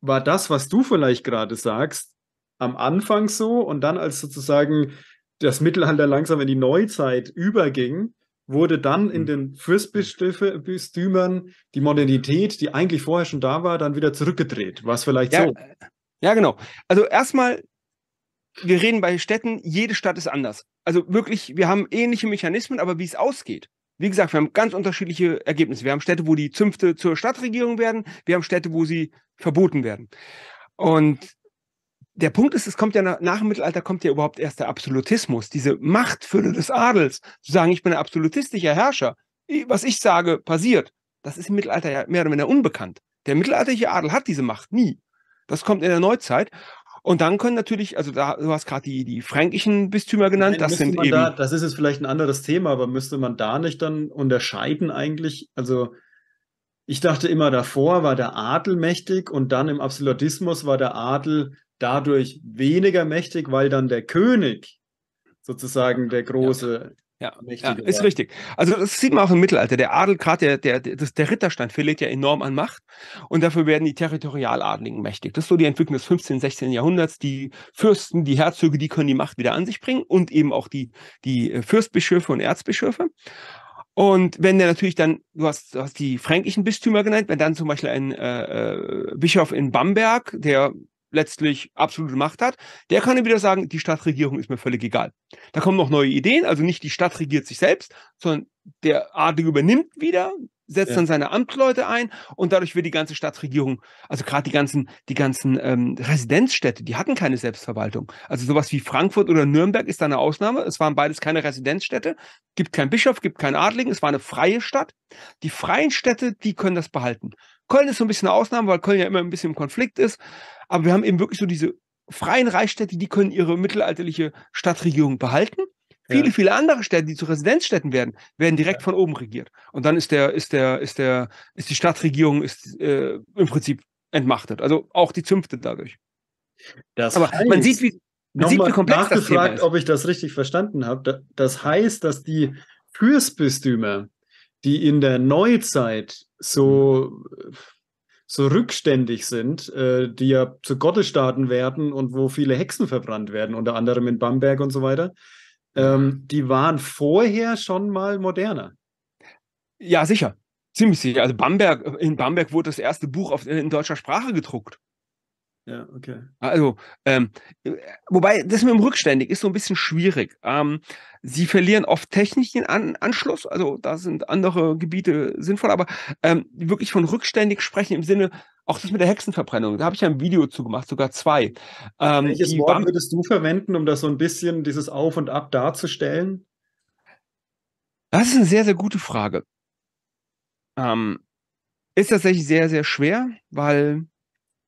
war das, was du vielleicht gerade sagst, am Anfang so und dann als sozusagen das Mittelalter langsam in die Neuzeit überging, wurde dann in hm. den Fürstbistümern die Modernität, die eigentlich vorher schon da war, dann wieder zurückgedreht. War es vielleicht ja, so? Äh, ja, genau. Also erstmal wir reden bei Städten, jede Stadt ist anders. Also wirklich, wir haben ähnliche Mechanismen, aber wie es ausgeht. Wie gesagt, wir haben ganz unterschiedliche Ergebnisse. Wir haben Städte, wo die Zünfte zur Stadtregierung werden. Wir haben Städte, wo sie verboten werden. Und der Punkt ist, es kommt ja nach, nach dem Mittelalter kommt ja überhaupt erst der Absolutismus, diese Machtfülle des Adels, zu sagen, ich bin ein absolutistischer Herrscher. Was ich sage, passiert. Das ist im Mittelalter ja mehr oder weniger unbekannt. Der mittelalterliche Adel hat diese Macht nie. Das kommt in der Neuzeit. Und dann können natürlich, also da, du hast gerade die, die fränkischen Bistümer genannt, Nein, das sind eben. Da, das ist jetzt vielleicht ein anderes Thema, aber müsste man da nicht dann unterscheiden eigentlich? Also, ich dachte immer, davor war der Adel mächtig und dann im Absolutismus war der Adel dadurch weniger mächtig, weil dann der König sozusagen der große ja, ja, ist richtig. Also das sieht man auch im Mittelalter. Der Adel, gerade der, der, der, der Ritterstand verliert ja enorm an Macht und dafür werden die Territorialadligen mächtig. Das ist so die Entwicklung des 15., 16. Jahrhunderts. Die Fürsten, die Herzöge, die können die Macht wieder an sich bringen und eben auch die, die äh, Fürstbischöfe und Erzbischöfe. Und wenn der natürlich dann, du hast, du hast die fränkischen Bistümer genannt, wenn dann zum Beispiel ein äh, äh Bischof in Bamberg, der letztlich absolute Macht hat, der kann dann wieder sagen, die Stadtregierung ist mir völlig egal. Da kommen noch neue Ideen, also nicht die Stadt regiert sich selbst, sondern der Adlige übernimmt wieder, setzt ja. dann seine Amtleute ein und dadurch wird die ganze Stadtregierung, also gerade die ganzen, die ganzen ähm, Residenzstädte, die hatten keine Selbstverwaltung. Also sowas wie Frankfurt oder Nürnberg ist da eine Ausnahme. Es waren beides keine Residenzstädte, gibt keinen Bischof, gibt keinen Adligen, es war eine freie Stadt. Die freien Städte, die können das behalten. Köln ist so ein bisschen eine Ausnahme, weil Köln ja immer ein bisschen im Konflikt ist. Aber wir haben eben wirklich so diese freien Reichsstädte, die können ihre mittelalterliche Stadtregierung behalten. Ja. Viele, viele andere Städte, die zu Residenzstädten werden, werden direkt ja. von oben regiert. Und dann ist der, ist der, ist der, ist die Stadtregierung ist äh, im Prinzip entmachtet. Also auch die Zünfte dadurch. Das Aber heißt, man sieht, wie, man sieht, wie komplex das Thema ist. ob ich das richtig verstanden habe. Das heißt, dass die Fürstbistümer, die in der Neuzeit so, so rückständig sind, äh, die ja zu Gottesstaaten werden und wo viele Hexen verbrannt werden, unter anderem in Bamberg und so weiter, ähm, die waren vorher schon mal moderner. Ja, sicher. Ziemlich sicher. Also Bamberg, in Bamberg wurde das erste Buch auf, in deutscher Sprache gedruckt. Ja, okay. Also, ähm, wobei das mit dem Rückständig ist so ein bisschen schwierig. Ähm, sie verlieren oft technisch den An Anschluss, also da sind andere Gebiete sinnvoll, aber ähm, wirklich von rückständig sprechen im Sinne, auch das mit der Hexenverbrennung, da habe ich ja ein Video zu gemacht, sogar zwei. Ähm, Welches Wort waren, würdest du verwenden, um das so ein bisschen dieses Auf und Ab darzustellen? Das ist eine sehr, sehr gute Frage. Ähm, ist tatsächlich sehr, sehr schwer, weil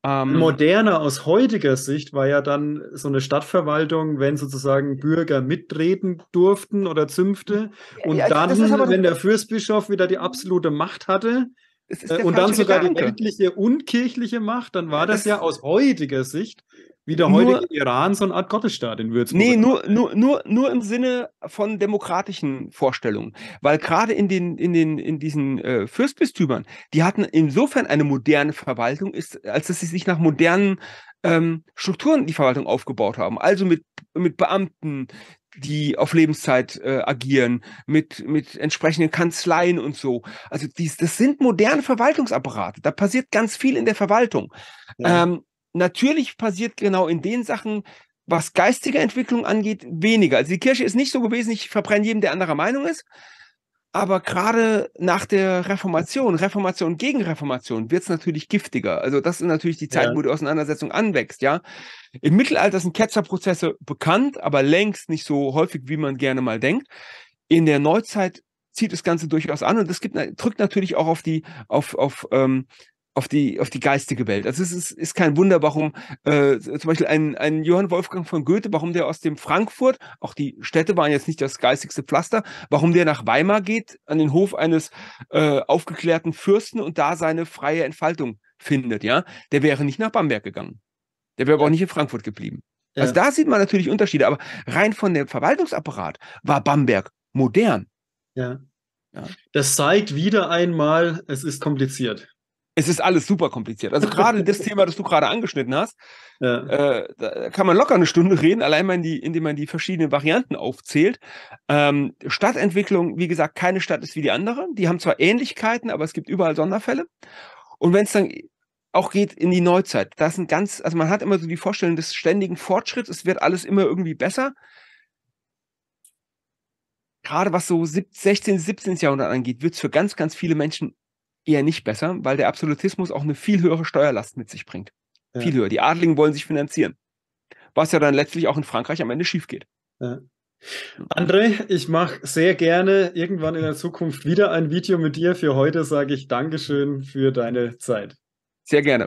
ähm, Moderner aus heutiger Sicht war ja dann so eine Stadtverwaltung, wenn sozusagen Bürger mitreden durften oder Zünfte. Und ja, dann, wenn der Fürstbischof wieder die absolute Macht hatte, äh, und dann sogar Gedanke. die weltliche und kirchliche Macht, dann war das, das, ja aus heutiger Sicht wie der nur, heutige Iran so eine Art Gottesstaat in Würzburg. Nee, nur, nur, nur, nur im Sinne von demokratischen Vorstellungen. Weil gerade in, den, in, den, in diesen äh, Fürstbistümern, die hatten insofern eine moderne Verwaltung, ist, als dass sie sich nach modernen ähm, Strukturen die Verwaltung aufgebaut haben. Also mit, mit Beamten, die auf Lebenszeit äh, agieren, mit, mit entsprechenden Kanzleien und so. Also dies, das sind moderne Verwaltungsapparate. Da passiert ganz viel in der Verwaltung. Ja. Ähm, Natürlich passiert genau in den Sachen, was geistige Entwicklung angeht, weniger. Also die Kirche ist nicht so gewesen, ich verbrenne jedem, der anderer Meinung ist. Aber gerade nach der Reformation, Reformation gegen Reformation, wird es natürlich giftiger. Also das sind natürlich die Zeiten, ja. wo die Auseinandersetzung anwächst, ja. Im Mittelalter sind Ketzerprozesse bekannt, aber längst nicht so häufig, wie man gerne mal denkt. In der Neuzeit zieht das Ganze durchaus an und das gibt, drückt natürlich auch auf die, auf, auf ähm, auf die, auf die geistige Welt. Also es ist, ist kein Wunder, warum äh, zum Beispiel ein, ein Johann Wolfgang von Goethe, warum der aus dem Frankfurt, auch die Städte waren jetzt nicht das geistigste Pflaster, warum der nach Weimar geht, an den Hof eines äh, aufgeklärten Fürsten und da seine freie Entfaltung findet, ja, der wäre nicht nach Bamberg gegangen. Der wäre aber auch nicht in Frankfurt geblieben. Ja. Also da sieht man natürlich Unterschiede, aber rein von dem Verwaltungsapparat war Bamberg modern. Ja. ja. Das zeigt wieder einmal, es ist kompliziert es ist alles super kompliziert. Also gerade das Thema, das du gerade angeschnitten hast, ja. äh, da kann man locker eine Stunde reden, allein man die, indem man die verschiedenen Varianten aufzählt. Ähm, Stadtentwicklung, wie gesagt, keine Stadt ist wie die andere. Die haben zwar Ähnlichkeiten, aber es gibt überall Sonderfälle. Und wenn es dann auch geht in die Neuzeit, das sind ganz, also man hat immer so die Vorstellung des ständigen Fortschritts, es wird alles immer irgendwie besser gerade was so 16., 17. Jahrhundert angeht, wird es für ganz, ganz viele Menschen eher nicht besser, weil der Absolutismus auch eine viel höhere Steuerlast mit sich bringt. Ja. Viel höher. Die Adligen wollen sich finanzieren. Was ja dann letztlich auch in Frankreich am Ende schief geht. Ja. André, ich mache sehr gerne irgendwann in der Zukunft wieder ein Video mit dir. Für heute sage ich Dankeschön für deine Zeit. Sehr gerne.